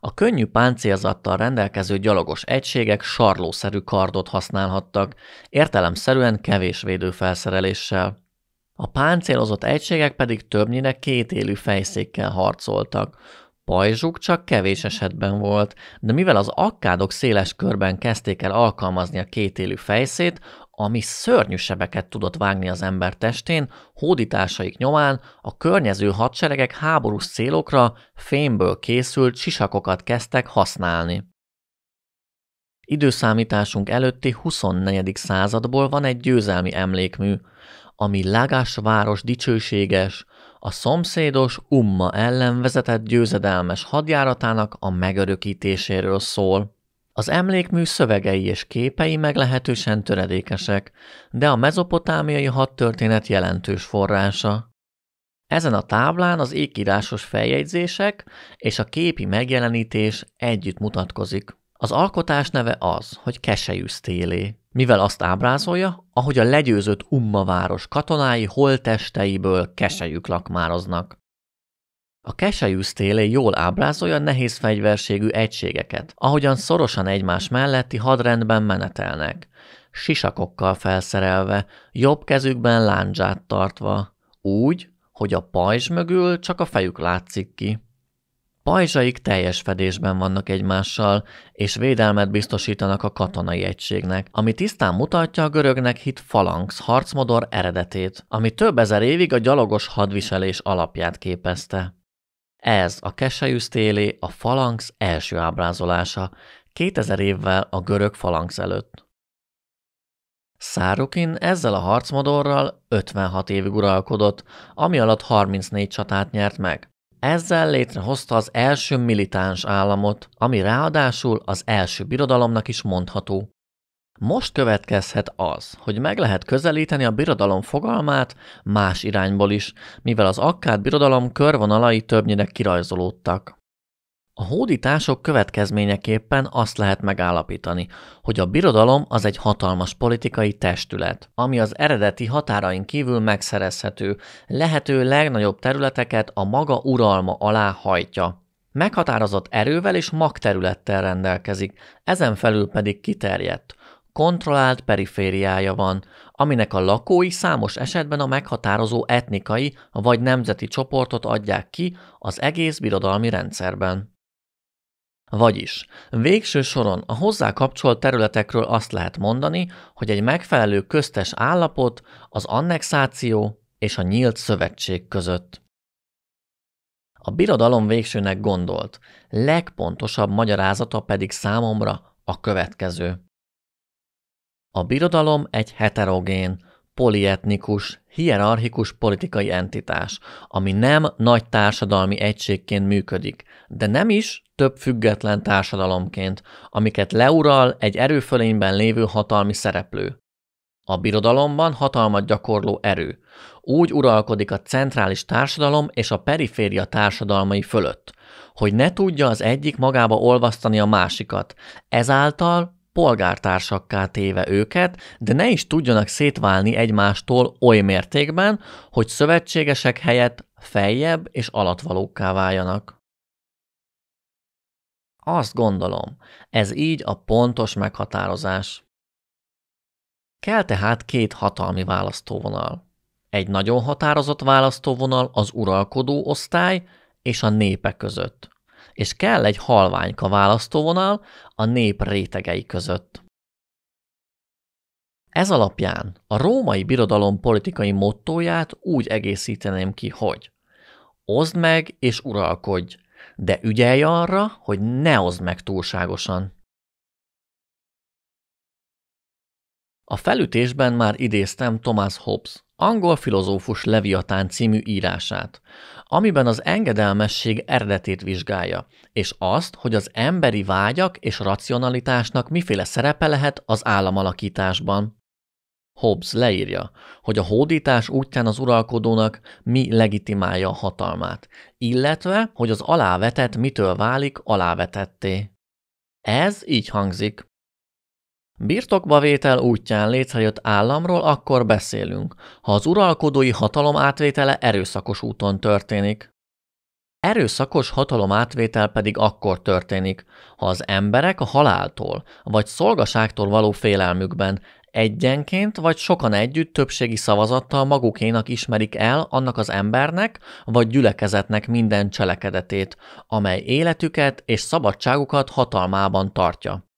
[SPEAKER 1] A könnyű páncélzattal rendelkező gyalogos egységek sarlószerű kardot használhattak, értelemszerűen kevés védőfelszereléssel. A páncélozott egységek pedig többnyire kétélű fejszékkel harcoltak, pajzsuk csak kevés esetben volt, de mivel az akkádok széles körben kezdték el alkalmazni a kétélű fejszét, ami szörnyű sebeket tudott vágni az ember testén, hódításaik nyomán a környező hadseregek háborús célokra fémből készült sisakokat kezdtek használni. Időszámításunk előtti 24. századból van egy győzelmi emlékmű, ami Lágás város dicsőséges, a szomszédos Umma ellen vezetett győzedelmes hadjáratának a megörökítéséről szól. Az emlékmű szövegei és képei meglehetősen töredékesek, de a mezopotámiai hadtörténet jelentős forrása. Ezen a táblán az ékírásos feljegyzések és a képi megjelenítés együtt mutatkozik. Az alkotás neve az, hogy Kesejű mivel azt ábrázolja, ahogy a legyőzött Umma város katonái holtesteiből kesejük lakmároznak. A kesejű sztélé jól ábrázolja nehéz fegyverségű egységeket, ahogyan szorosan egymás melletti hadrendben menetelnek, sisakokkal felszerelve, jobb kezükben láncsát tartva, úgy, hogy a pajzs mögül csak a fejük látszik ki. Pajzsaik teljes fedésben vannak egymással, és védelmet biztosítanak a katonai egységnek, ami tisztán mutatja a görögnek hit falanx harcmodor eredetét, ami több ezer évig a gyalogos hadviselés alapját képezte. Ez a keselyű sztélé a falanx első ábrázolása, 2000 évvel a görög falanx előtt. Szárukin ezzel a harcmodorral 56 évig uralkodott, ami alatt 34 csatát nyert meg. Ezzel létrehozta az első militáns államot, ami ráadásul az első birodalomnak is mondható. Most következhet az, hogy meg lehet közelíteni a birodalom fogalmát más irányból is, mivel az akkád birodalom körvonalai többnyire kirajzolódtak. A hódítások következményeképpen azt lehet megállapítani, hogy a birodalom az egy hatalmas politikai testület, ami az eredeti határain kívül megszerezhető, lehető legnagyobb területeket a maga uralma alá hajtja. Meghatározott erővel és magterülettel rendelkezik, ezen felül pedig kiterjedt, kontrollált perifériája van, aminek a lakói számos esetben a meghatározó etnikai vagy nemzeti csoportot adják ki az egész birodalmi rendszerben. Vagyis, végső soron a hozzá kapcsolt területekről azt lehet mondani, hogy egy megfelelő köztes állapot az annexáció és a nyílt szövetség között. A birodalom végsőnek gondolt, legpontosabb magyarázata pedig számomra a következő. A birodalom egy heterogén, polietnikus, hierarchikus politikai entitás, ami nem nagy társadalmi egységként működik, de nem is több független társadalomként, amiket leural egy erőfölényben lévő hatalmi szereplő. A birodalomban hatalmat gyakorló erő. Úgy uralkodik a centrális társadalom és a periféria társadalmai fölött, hogy ne tudja az egyik magába olvasztani a másikat, ezáltal polgártársakká téve őket, de ne is tudjanak szétválni egymástól oly mértékben, hogy szövetségesek helyett feljebb és alatvalókká váljanak. Azt gondolom, ez így a pontos meghatározás. Kell tehát két hatalmi választóvonal. Egy nagyon határozott választóvonal az uralkodó osztály és a népe között és kell egy halványka választóvonal a nép rétegei között. Ez alapján a római birodalom politikai mottóját úgy egészíteném ki, hogy Oszd meg és uralkodj, de ügyelj arra, hogy ne oszd meg túlságosan. A felütésben már idéztem Thomas Hobbes, angol filozófus Leviatán című írását, amiben az engedelmesség eredetét vizsgálja, és azt, hogy az emberi vágyak és racionalitásnak miféle szerepe lehet az államalakításban. Hobbes leírja, hogy a hódítás útján az uralkodónak mi legitimálja a hatalmát, illetve, hogy az alávetett mitől válik alávetetté. Ez így hangzik. Birtokbavétel útján létrejött államról akkor beszélünk, ha az uralkodói hatalom átvétele erőszakos úton történik. Erőszakos hatalom átvétel pedig akkor történik, ha az emberek a haláltól vagy szolgaságtól való félelmükben egyenként vagy sokan együtt többségi szavazattal magukénak ismerik el annak az embernek vagy gyülekezetnek minden cselekedetét, amely életüket és szabadságukat hatalmában tartja.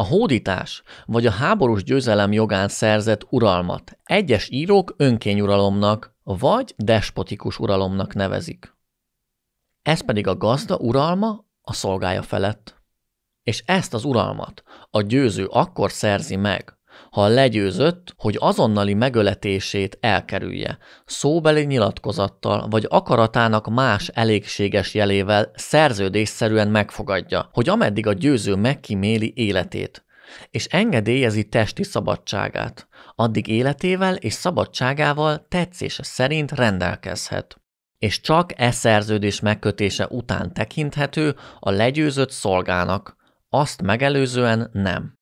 [SPEAKER 1] A hódítás vagy a háborús győzelem jogán szerzett uralmat egyes írók önkényuralomnak vagy despotikus uralomnak nevezik. Ez pedig a gazda uralma a szolgája felett. És ezt az uralmat a győző akkor szerzi meg, ha legyőzött, hogy azonnali megöletését elkerülje, szóbeli nyilatkozattal vagy akaratának más elégséges jelével szerződésszerűen megfogadja, hogy ameddig a győző megkíméli életét, és engedélyezi testi szabadságát, addig életével és szabadságával tetszése szerint rendelkezhet és csak e szerződés megkötése után tekinthető a legyőzött szolgának, azt megelőzően nem.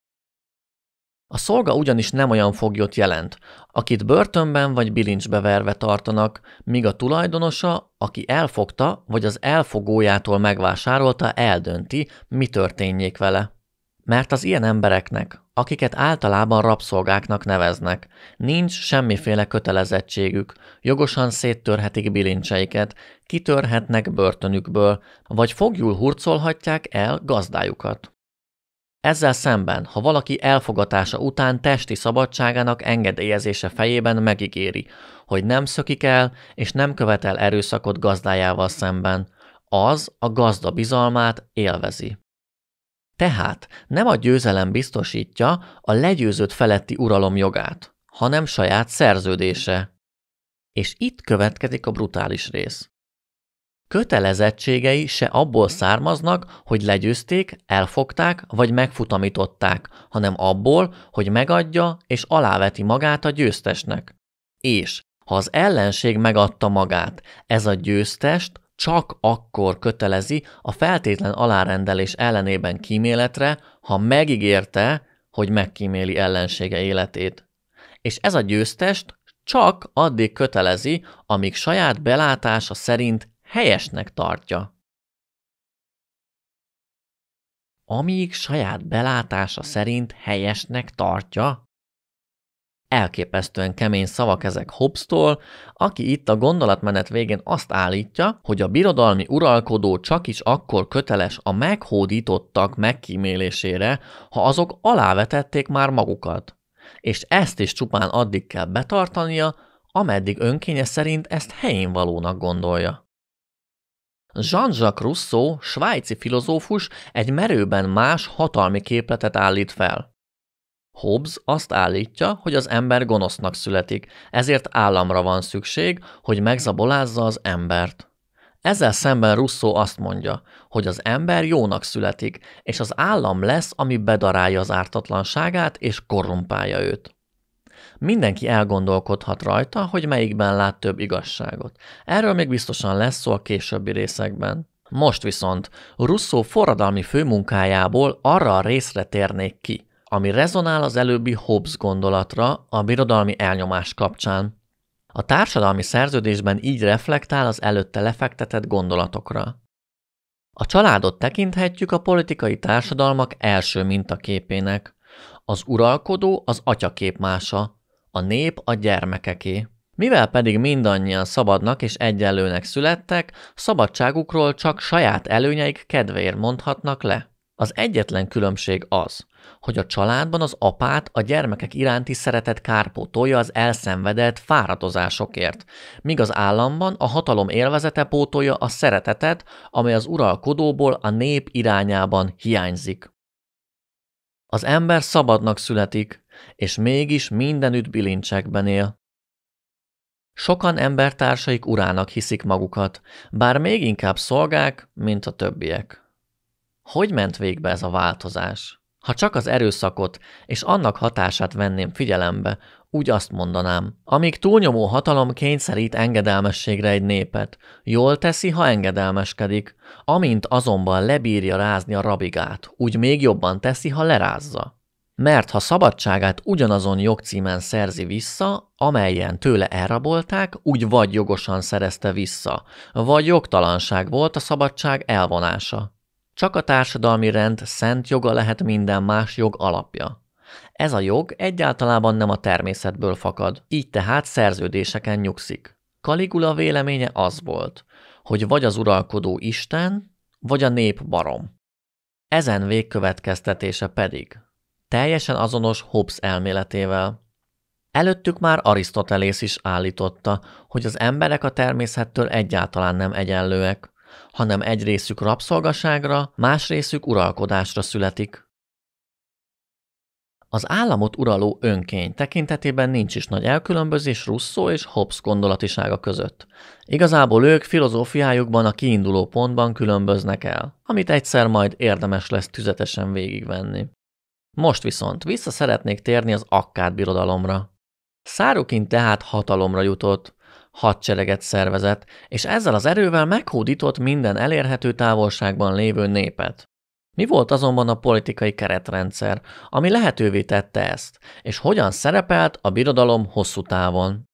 [SPEAKER 1] A szolga ugyanis nem olyan foglyot jelent, akit börtönben vagy bilincsbe verve tartanak, míg a tulajdonosa, aki elfogta vagy az elfogójától megvásárolta, eldönti, mi történjék vele. Mert az ilyen embereknek, akiket általában rabszolgáknak neveznek, nincs semmiféle kötelezettségük, jogosan széttörhetik bilincseiket, kitörhetnek börtönükből, vagy fogjul hurcolhatják el gazdájukat. Ezzel szemben, ha valaki elfogatása után testi szabadságának engedélyezése fejében megígéri, hogy nem szökik el és nem követel erőszakot gazdájával szemben, az a gazda bizalmát élvezi. Tehát nem a győzelem biztosítja a legyőzött feletti uralom jogát, hanem saját szerződése. És itt következik a brutális rész. Kötelezettségei se abból származnak, hogy legyőzték, elfogták vagy megfutamították, hanem abból, hogy megadja és aláveti magát a győztesnek. És ha az ellenség megadta magát, ez a győztest csak akkor kötelezi a feltétlen alárendelés ellenében kíméletre, ha megígérte, hogy megkíméli ellensége életét. És ez a győztest csak addig kötelezi, amíg saját belátása szerint helyesnek tartja. Amíg saját belátása szerint helyesnek tartja? Elképesztően kemény szavak ezek Hobbstól, aki itt a gondolatmenet végén azt állítja, hogy a birodalmi uralkodó csak is akkor köteles a meghódítottak megkímélésére, ha azok alávetették már magukat. És ezt is csupán addig kell betartania, ameddig önkénye szerint ezt helyén valónak gondolja. Jean-Jacques Rousseau, svájci filozófus egy merőben más hatalmi képletet állít fel. Hobbes azt állítja, hogy az ember gonosznak születik, ezért államra van szükség, hogy megzabolázza az embert. Ezzel szemben Rousseau azt mondja, hogy az ember jónak születik, és az állam lesz, ami bedarálja az ártatlanságát és korrumpálja őt. Mindenki elgondolkodhat rajta, hogy melyikben lát több igazságot. Erről még biztosan lesz szó a későbbi részekben. Most viszont Russo forradalmi főmunkájából arra a részre térnék ki, ami rezonál az előbbi Hobbes gondolatra a birodalmi elnyomás kapcsán. A társadalmi szerződésben így reflektál az előtte lefektetett gondolatokra. A családot tekinthetjük a politikai társadalmak első mintaképének. Az uralkodó az mása, a nép a gyermekeké. Mivel pedig mindannyian szabadnak és egyenlőnek születtek, szabadságukról csak saját előnyeik kedvéért mondhatnak le. Az egyetlen különbség az, hogy a családban az apát a gyermekek iránti szeretet kárpótolja az elszenvedett fáradozásokért, míg az államban a hatalom élvezete pótolja a szeretetet, amely az uralkodóból a nép irányában hiányzik. Az ember szabadnak születik, és mégis mindenütt bilincsekben él. Sokan embertársaik urának hiszik magukat, bár még inkább szolgák, mint a többiek. Hogy ment végbe ez a változás? Ha csak az erőszakot és annak hatását venném figyelembe, úgy azt mondanám, amíg túlnyomó hatalom kényszerít engedelmességre egy népet, jól teszi, ha engedelmeskedik, amint azonban lebírja rázni a rabigát, úgy még jobban teszi, ha lerázza mert ha szabadságát ugyanazon jogcímen szerzi vissza, amelyen tőle elrabolták, úgy vagy jogosan szerezte vissza, vagy jogtalanság volt a szabadság elvonása. Csak a társadalmi rend szent joga lehet minden más jog alapja. Ez a jog egyáltalában nem a természetből fakad, így tehát szerződéseken nyugszik. Kaligula véleménye az volt, hogy vagy az uralkodó Isten, vagy a nép barom. Ezen végkövetkeztetése pedig, teljesen azonos Hobbes elméletével. Előttük már Arisztotelész is állította, hogy az emberek a természettől egyáltalán nem egyenlőek, hanem egy részük rabszolgaságra, más részük uralkodásra születik. Az államot uraló önkény tekintetében nincs is nagy elkülönbözés Russzó és Hobbes gondolatisága között. Igazából ők filozófiájukban a kiinduló pontban különböznek el, amit egyszer majd érdemes lesz tüzetesen végigvenni. Most viszont vissza szeretnék térni az Akkád birodalomra. Szárukin tehát hatalomra jutott, hadsereget szervezett, és ezzel az erővel meghódított minden elérhető távolságban lévő népet. Mi volt azonban a politikai keretrendszer, ami lehetővé tette ezt, és hogyan szerepelt a birodalom hosszú távon?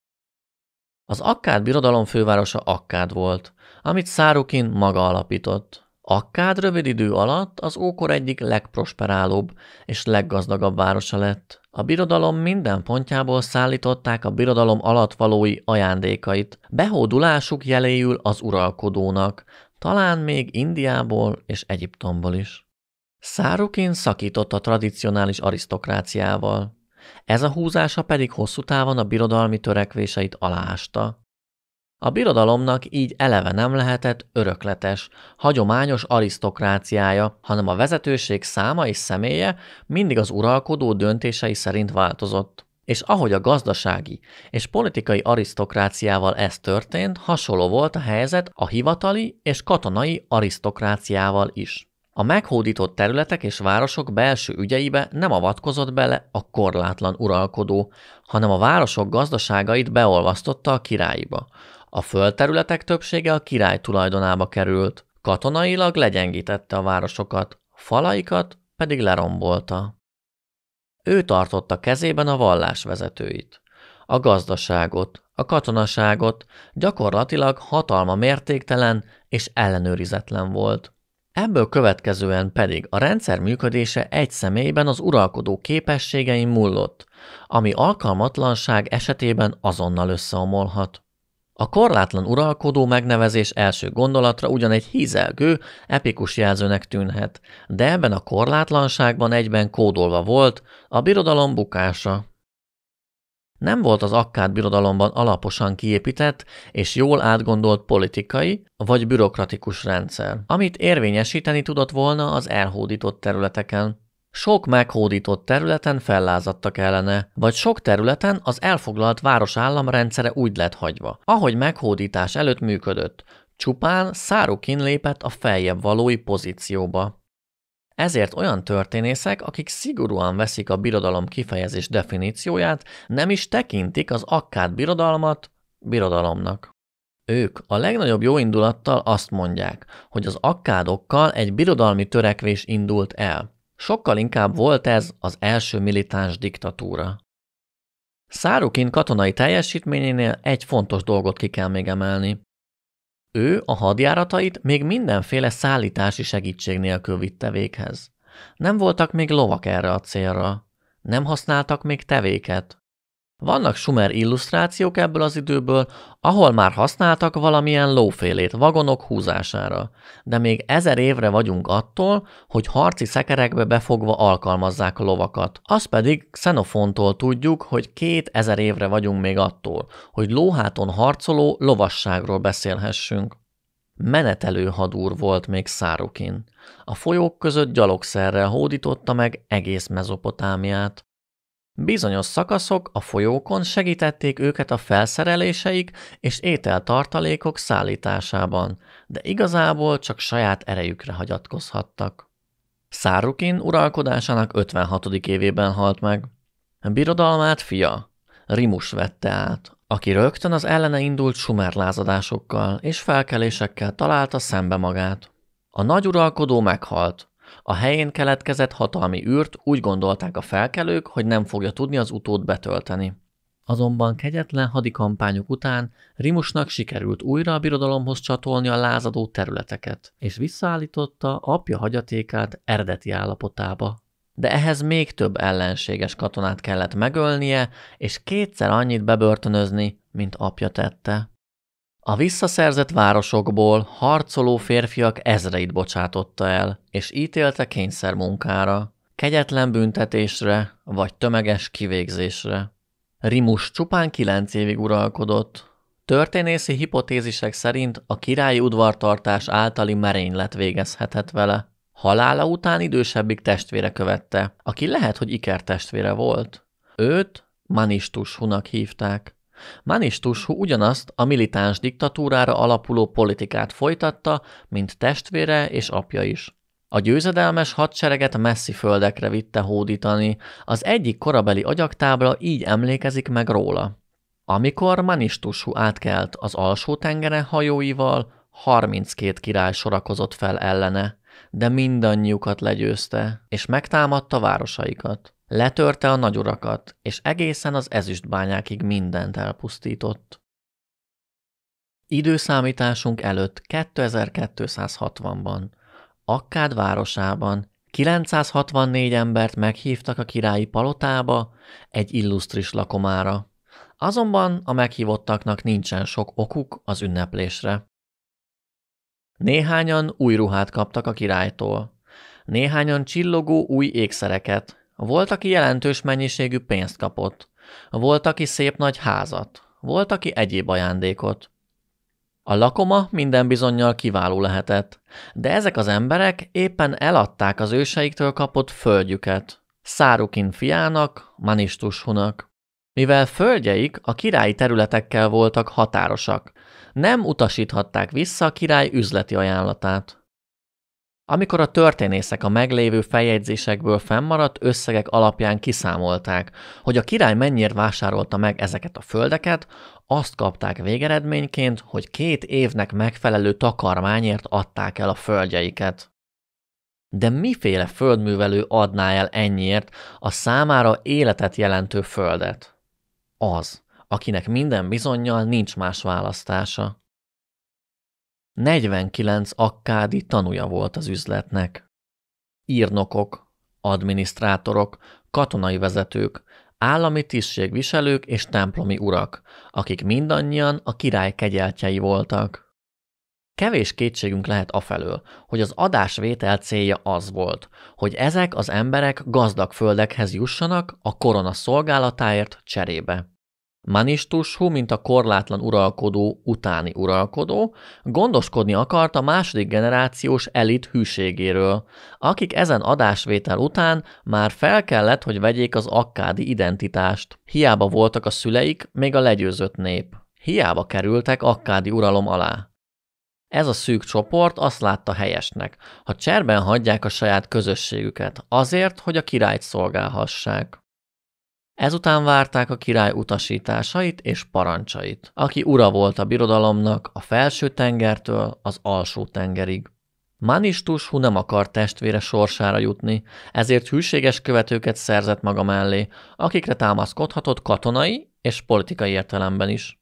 [SPEAKER 1] Az Akkád birodalom fővárosa Akkád volt, amit Szárukin maga alapított. Akkád rövid idő alatt az ókor egyik legprosperálóbb és leggazdagabb városa lett. A birodalom minden pontjából szállították a birodalom alatt valói ajándékait, behódulásuk jeléül az uralkodónak, talán még Indiából és Egyiptomból is. Szárukin szakított a tradicionális arisztokráciával. Ez a húzása pedig hosszú távon a birodalmi törekvéseit aláásta. A birodalomnak így eleve nem lehetett örökletes, hagyományos arisztokráciája, hanem a vezetőség száma és személye mindig az uralkodó döntései szerint változott. És ahogy a gazdasági és politikai arisztokráciával ez történt, hasonló volt a helyzet a hivatali és katonai arisztokráciával is. A meghódított területek és városok belső ügyeibe nem avatkozott bele a korlátlan uralkodó, hanem a városok gazdaságait beolvasztotta a királyba, a földterületek többsége a király tulajdonába került, katonailag legyengítette a városokat, falaikat pedig lerombolta. Ő tartotta kezében a vallás vezetőit, a gazdaságot, a katonaságot, gyakorlatilag hatalma mértéktelen és ellenőrizetlen volt. Ebből következően pedig a rendszer működése egy személyben az uralkodó képességein múlott, ami alkalmatlanság esetében azonnal összeomolhat. A korlátlan uralkodó megnevezés első gondolatra ugyan egy hízelgő, epikus jelzőnek tűnhet, de ebben a korlátlanságban egyben kódolva volt a birodalom bukása. Nem volt az akkád birodalomban alaposan kiépített és jól átgondolt politikai vagy bürokratikus rendszer, amit érvényesíteni tudott volna az elhódított területeken. Sok meghódított területen fellázadtak ellene, vagy sok területen az elfoglalt városállam rendszere úgy lett hagyva, ahogy meghódítás előtt működött, csupán Szárukin lépett a feljebb valói pozícióba. Ezért olyan történészek, akik szigorúan veszik a birodalom kifejezés definícióját, nem is tekintik az akkád birodalmat birodalomnak. Ők a legnagyobb jóindulattal azt mondják, hogy az akkádokkal egy birodalmi törekvés indult el. Sokkal inkább volt ez az első militáns diktatúra. Szárukin katonai teljesítményénél egy fontos dolgot ki kell még emelni. Ő a hadjáratait még mindenféle szállítási segítség nélkül vitte véghez. Nem voltak még lovak erre a célra. Nem használtak még tevéket. Vannak sumer illusztrációk ebből az időből, ahol már használtak valamilyen lófélét vagonok húzására, de még ezer évre vagyunk attól, hogy harci szekerekbe befogva alkalmazzák a lovakat. Azt pedig Xenofontól tudjuk, hogy két ezer évre vagyunk még attól, hogy lóháton harcoló lovasságról beszélhessünk. Menetelő hadúr volt még Szárukin. A folyók között gyalogszerrel hódította meg egész Mezopotámiát. Bizonyos szakaszok a folyókon segítették őket a felszereléseik és ételtartalékok szállításában, de igazából csak saját erejükre hagyatkozhattak. Szárukin uralkodásának 56. évében halt meg. Birodalmát fia, Rimus vette át, aki rögtön az ellene indult sumer lázadásokkal és felkelésekkel találta szembe magát. A nagy uralkodó meghalt, a helyén keletkezett hatalmi űrt úgy gondolták a felkelők, hogy nem fogja tudni az utót betölteni. Azonban kegyetlen hadikampányok után Rimusnak sikerült újra a birodalomhoz csatolni a lázadó területeket, és visszaállította apja hagyatékát eredeti állapotába. De ehhez még több ellenséges katonát kellett megölnie, és kétszer annyit bebörtönözni, mint apja tette. A visszaszerzett városokból harcoló férfiak ezreit bocsátotta el, és ítélte kényszermunkára, kegyetlen büntetésre vagy tömeges kivégzésre. Rimus csupán kilenc évig uralkodott. Történészi hipotézisek szerint a királyi udvartartás általi merénylet végezhetett vele. Halála után idősebbik testvére követte, aki lehet, hogy ikertestvére volt. Őt Manistus Hunak hívták. Manistushu ugyanazt a militáns diktatúrára alapuló politikát folytatta, mint testvére és apja is. A győzedelmes hadsereget messzi földekre vitte hódítani, az egyik korabeli agyaktábla így emlékezik meg róla. Amikor Manistushu átkelt az alsó tengeren hajóival, 32 király sorakozott fel ellene, de mindannyiukat legyőzte, és megtámadta városaikat. Letörte a nagyurakat, és egészen az ezüstbányákig mindent elpusztított. Időszámításunk előtt 2260-ban, Akkád városában 964 embert meghívtak a királyi palotába egy illusztris lakomára. Azonban a meghívottaknak nincsen sok okuk az ünneplésre. Néhányan új ruhát kaptak a királytól. Néhányan csillogó új ékszereket, volt, aki jelentős mennyiségű pénzt kapott, volt, aki szép nagy házat, volt, aki egyéb ajándékot. A lakoma minden bizonyal kiváló lehetett, de ezek az emberek éppen eladták az őseiktől kapott földjüket, Szárukin fiának, Manistushunak. Mivel földjeik a királyi területekkel voltak határosak, nem utasíthatták vissza a király üzleti ajánlatát. Amikor a történészek a meglévő feljegyzésekből fennmaradt összegek alapján kiszámolták, hogy a király mennyire vásárolta meg ezeket a földeket, azt kapták végeredményként, hogy két évnek megfelelő takarmányért adták el a földjeiket. De miféle földművelő adná el ennyiért a számára életet jelentő földet? Az, akinek minden bizonyal nincs más választása. 49 akkádi tanúja volt az üzletnek. Írnokok, adminisztrátorok, katonai vezetők, állami tisztségviselők és templomi urak, akik mindannyian a király kegyeltjei voltak. Kevés kétségünk lehet afelől, hogy az adásvétel célja az volt, hogy ezek az emberek gazdag földekhez jussanak a korona szolgálatáért cserébe. Manistushú, mint a korlátlan uralkodó utáni uralkodó, gondoskodni akart a második generációs elit hűségéről, akik ezen adásvétel után már fel kellett, hogy vegyék az akkádi identitást. Hiába voltak a szüleik, még a legyőzött nép. Hiába kerültek akkádi uralom alá. Ez a szűk csoport azt látta helyesnek, ha cserben hagyják a saját közösségüket, azért, hogy a királyt szolgálhassák. Ezután várták a király utasításait és parancsait, aki ura volt a birodalomnak a felső tengertől az alsó tengerig. Manistus Hu nem akar testvére sorsára jutni, ezért hűséges követőket szerzett maga mellé, akikre támaszkodhatott katonai és politikai értelemben is.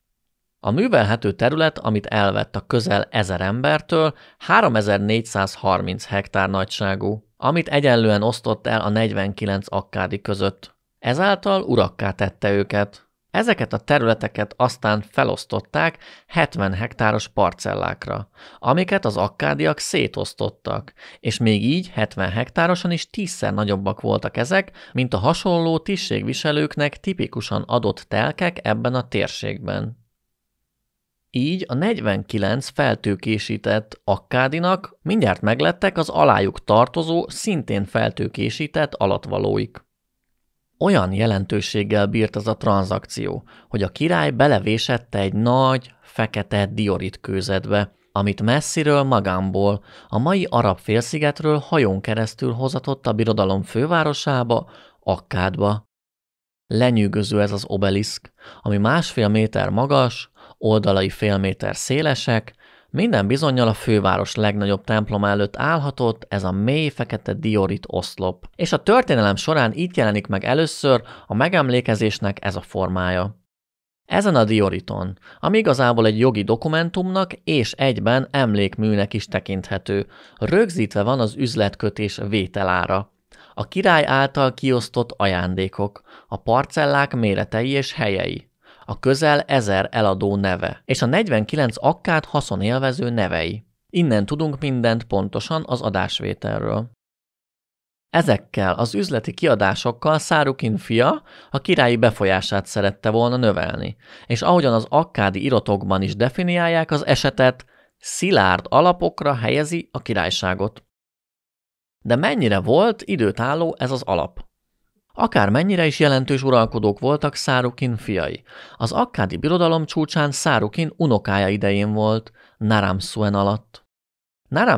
[SPEAKER 1] A művelhető terület, amit elvett a közel 1000 embertől, 3430 hektár nagyságú, amit egyenlően osztott el a 49 akkádi között, Ezáltal urakká tette őket. Ezeket a területeket aztán felosztották 70 hektáros parcellákra, amiket az akkádiak szétosztottak, és még így 70 hektárosan is tízszer nagyobbak voltak ezek, mint a hasonló tisztségviselőknek tipikusan adott telkek ebben a térségben. Így a 49 feltőkésített akkádinak mindjárt meglettek az alájuk tartozó, szintén feltőkésített alatvalóik. Olyan jelentőséggel bírt az a tranzakció, hogy a király belevésette egy nagy, fekete diorit kőzetbe, amit messziről magámból, a mai arab félszigetről hajón keresztül hozatott a birodalom fővárosába, Akkádba. Lenyűgöző ez az obeliszk, ami másfél méter magas, oldalai fél méter szélesek, minden bizonyal a főváros legnagyobb templom előtt állhatott ez a mély fekete diorit oszlop, és a történelem során itt jelenik meg először a megemlékezésnek ez a formája. Ezen a dioriton, ami igazából egy jogi dokumentumnak és egyben emlékműnek is tekinthető, rögzítve van az üzletkötés vételára, a király által kiosztott ajándékok, a parcellák méretei és helyei, a közel ezer eladó neve, és a 49 akkát haszonélvező nevei. Innen tudunk mindent pontosan az adásvételről. Ezekkel az üzleti kiadásokkal Szárukin fia a királyi befolyását szerette volna növelni, és ahogyan az akkádi iratokban is definiálják az esetet, szilárd alapokra helyezi a királyságot. De mennyire volt időtálló ez az alap? Akármennyire is jelentős uralkodók voltak Szárukin fiai. Az akkádi birodalom csúcsán Szárukin unokája idején volt, Suen alatt.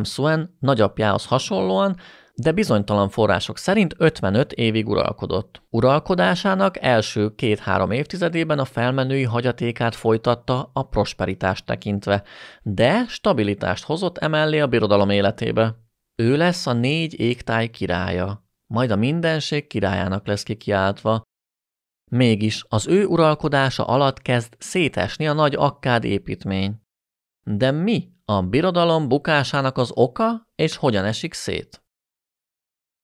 [SPEAKER 1] Suen nagyapjához hasonlóan, de bizonytalan források szerint 55 évig uralkodott. Uralkodásának első két-három évtizedében a felmenői hagyatékát folytatta a prosperitást tekintve, de stabilitást hozott emellé a birodalom életébe. Ő lesz a négy égtáj királya majd a mindenség királyának lesz kikiáltva. Mégis az ő uralkodása alatt kezd szétesni a nagy akkád építmény. De mi a birodalom bukásának az oka, és hogyan esik szét?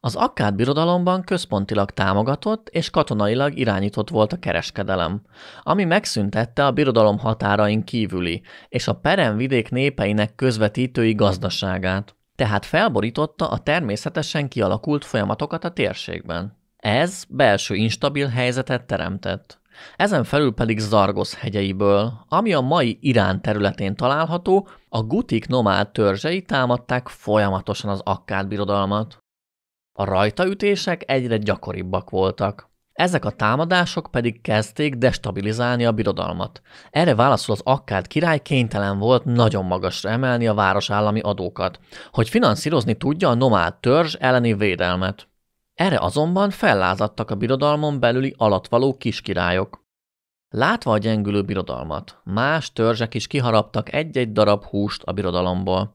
[SPEAKER 1] Az akkád birodalomban központilag támogatott és katonailag irányított volt a kereskedelem, ami megszüntette a birodalom határain kívüli és a vidék népeinek közvetítői gazdaságát tehát felborította a természetesen kialakult folyamatokat a térségben. Ez belső instabil helyzetet teremtett. Ezen felül pedig Zargosz hegyeiből, ami a mai Irán területén található, a gutik nomád törzsei támadták folyamatosan az akkád birodalmat. A rajtaütések egyre gyakoribbak voltak. Ezek a támadások pedig kezdték destabilizálni a birodalmat. Erre válaszul az akkád király kénytelen volt nagyon magasra emelni a városállami adókat, hogy finanszírozni tudja a nomád törzs elleni védelmet. Erre azonban fellázadtak a birodalmon belüli alatvaló kiskirályok. Látva a gyengülő birodalmat, más törzsek is kiharaptak egy-egy darab húst a birodalomból.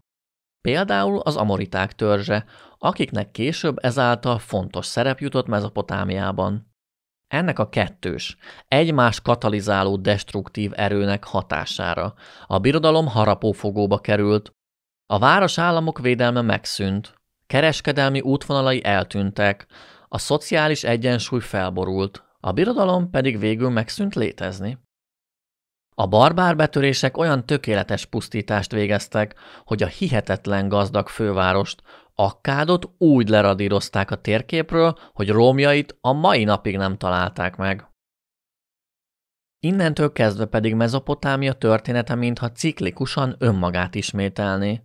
[SPEAKER 1] Például az amoriták törzse, akiknek később ezáltal fontos szerep jutott Mezopotámiában ennek a kettős, egymás katalizáló destruktív erőnek hatására. A birodalom harapófogóba került. A város államok védelme megszűnt. Kereskedelmi útvonalai eltűntek. A szociális egyensúly felborult. A birodalom pedig végül megszűnt létezni. A barbár betörések olyan tökéletes pusztítást végeztek, hogy a hihetetlen gazdag fővárost Akkádot úgy leradírozták a térképről, hogy rómjait a mai napig nem találták meg. Innentől kezdve pedig Mezopotámia története mintha ciklikusan önmagát ismételné.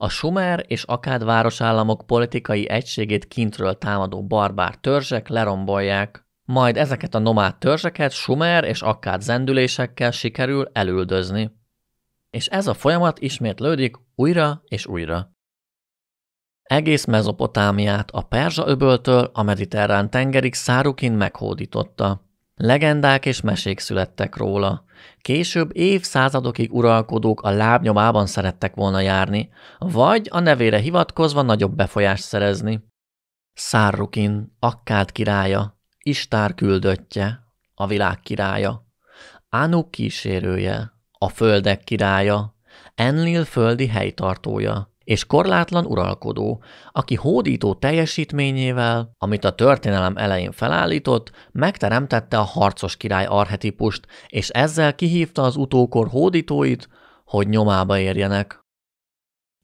[SPEAKER 1] A Sumer és Akád városállamok politikai egységét kintről támadó barbár törzsek lerombolják, majd ezeket a nomád törzseket Sumer és Akád zendülésekkel sikerül elüldözni. És ez a folyamat ismétlődik újra és újra. Egész Mezopotámiát a Perzsa öböltől a mediterrán tengerig szárukin meghódította. Legendák és mesék születtek róla. Később évszázadokig uralkodók a lábnyomában szerettek volna járni, vagy a nevére hivatkozva nagyobb befolyást szerezni. Szárukin, Akkád királya, Istár küldöttje, a világ királya, Ánuk kísérője, a földek királya, Enlil földi helytartója, és korlátlan uralkodó, aki hódító teljesítményével, amit a történelem elején felállított, megteremtette a harcos király arhetipust, és ezzel kihívta az utókor hódítóit, hogy nyomába érjenek.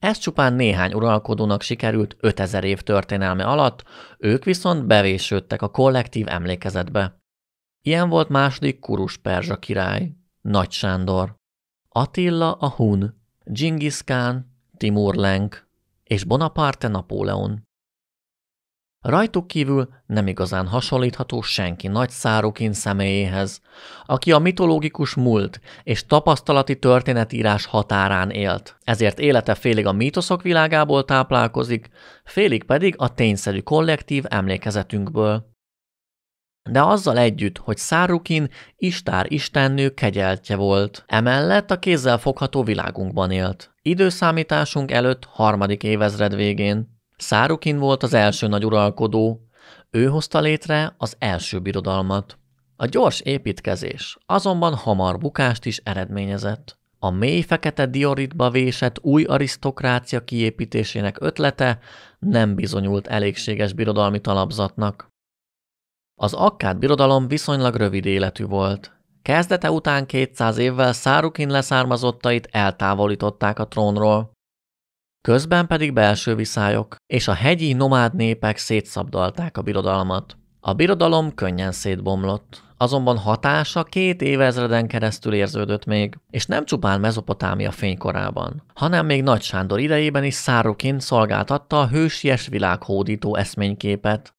[SPEAKER 1] Ez csupán néhány uralkodónak sikerült 5000 év történelme alatt, ők viszont bevésődtek a kollektív emlékezetbe. Ilyen volt második Kurus Perzsa király, Nagy Sándor, Attila a Hun, Genghis Khan, Timurlenk és Bonaparte Napóleon. Rajtuk kívül nem igazán hasonlítható senki nagy szárukin személyéhez, aki a mitológikus múlt és tapasztalati történetírás határán élt, ezért élete félig a mítoszok világából táplálkozik, félig pedig a tényszerű kollektív emlékezetünkből de azzal együtt, hogy Szárukin Istár istennő kegyeltje volt. Emellett a kézzel fogható világunkban élt. Időszámításunk előtt harmadik évezred végén. Szárukin volt az első nagy uralkodó, ő hozta létre az első birodalmat. A gyors építkezés azonban hamar bukást is eredményezett. A mély fekete dioritba vésett új arisztokrácia kiépítésének ötlete nem bizonyult elégséges birodalmi talapzatnak. Az akkád birodalom viszonylag rövid életű volt. Kezdete után 200 évvel Szárukin leszármazottait eltávolították a trónról. Közben pedig belső viszályok és a hegyi nomád népek szétszabdalták a birodalmat. A birodalom könnyen szétbomlott, azonban hatása két évezreden keresztül érződött még, és nem csupán Mezopotámia fénykorában, hanem még Nagy Sándor idejében is Szárukin szolgáltatta a hősies világhódító eszményképet,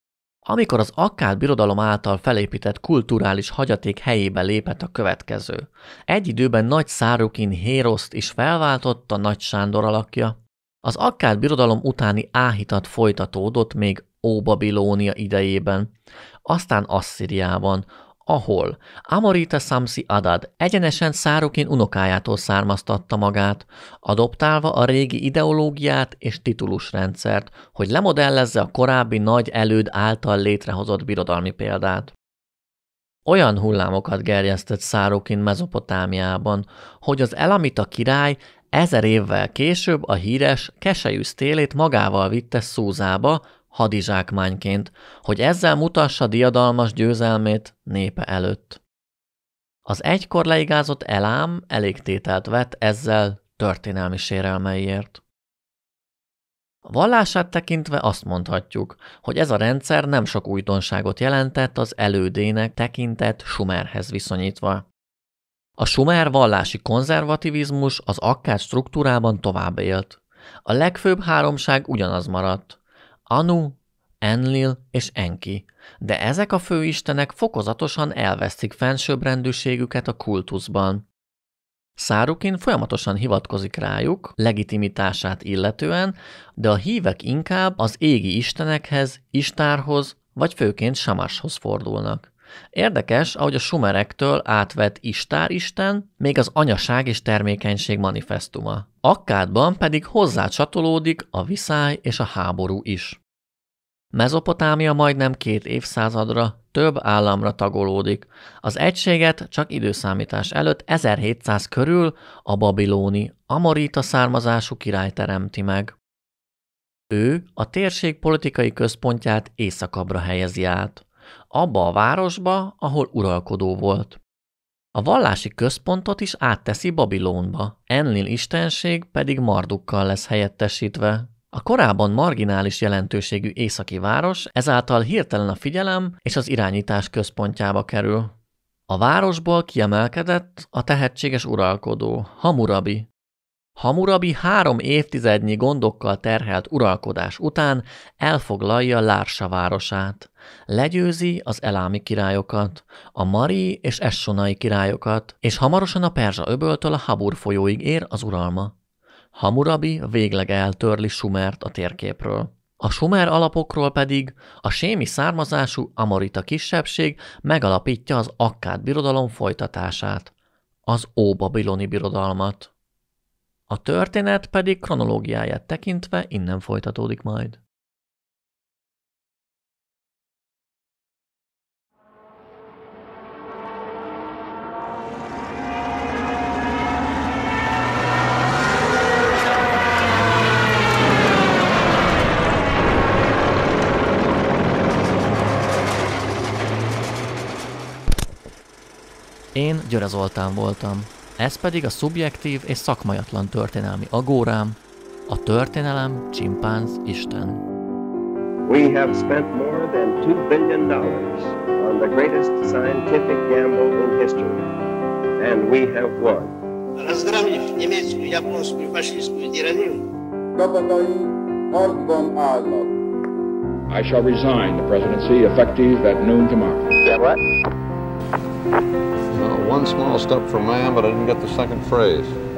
[SPEAKER 1] amikor az akkád birodalom által felépített kulturális hagyaték helyébe lépett a következő. Egy időben Nagy Szárukin Héroszt is felváltotta Nagy Sándor alakja. Az akkád birodalom utáni áhítat folytatódott még Óbabilónia idejében, aztán Asszíriában, ahol Amorita Samsi Adad egyenesen Szárukin unokájától származtatta magát, adoptálva a régi ideológiát és titulusrendszert, hogy lemodellezze a korábbi nagy előd által létrehozott birodalmi példát. Olyan hullámokat gerjesztett Szárukin Mezopotámiában, hogy az Elamita király ezer évvel később a híres keselyűz télét magával vitte Szúzába, hadizsákmányként, hogy ezzel mutassa diadalmas győzelmét népe előtt. Az egykor leigázott Elám elégtételt vett ezzel történelmi sérelmeiért. vallását tekintve azt mondhatjuk, hogy ez a rendszer nem sok újdonságot jelentett az elődének tekintett Sumerhez viszonyítva. A sumer vallási konzervativizmus az akkád struktúrában tovább élt. A legfőbb háromság ugyanaz maradt. Anu, Enlil és Enki, de ezek a főistenek fokozatosan elvesztik fensőbbrendűségüket a kultuszban. Szárukin folyamatosan hivatkozik rájuk, legitimitását illetően, de a hívek inkább az égi istenekhez, Istárhoz vagy főként Samashoz fordulnak. Érdekes, ahogy a sumerektől átvett istáristen még az anyaság és termékenység manifestuma. Akkádban pedig hozzá csatolódik a viszály és a háború is. Mezopotámia majdnem két évszázadra több államra tagolódik. Az egységet csak időszámítás előtt 1700 körül a babilóni, amorita származású király teremti meg. Ő a térség politikai központját északabbra helyezi át, abba a városba, ahol uralkodó volt. A vallási központot is átteszi Babilónba, Enlil istenség pedig Mardukkal lesz helyettesítve. A korábban marginális jelentőségű északi város ezáltal hirtelen a figyelem és az irányítás központjába kerül. A városból kiemelkedett a tehetséges uralkodó, Hamurabi, Hamurabi három évtizednyi gondokkal terhelt uralkodás után elfoglalja Lársa városát. Legyőzi az elámi királyokat, a mari és essonai királyokat, és hamarosan a perzsa öböltől a Habur folyóig ér az uralma. Hamurabi végleg eltörli Sumert a térképről. A sumer alapokról pedig a sémi származású amorita kisebbség megalapítja az akkád birodalom folytatását, az óbabiloni birodalmat. A történet pedig kronológiáját tekintve innen folytatódik majd. Én Györe Zoltán voltam. Ez pedig a szubjektív és szakmajatlan történelmi agórám, a történelem csimpánz Isten. We have spent more than two billion dollars on the greatest scientific gamble in history, and we have won. Разгромив немецкую, японскую, фашистскую тиранию, I shall resign the presidency effective at noon tomorrow. Yeah, what? Well, one small step for man, but I didn't get the second phrase.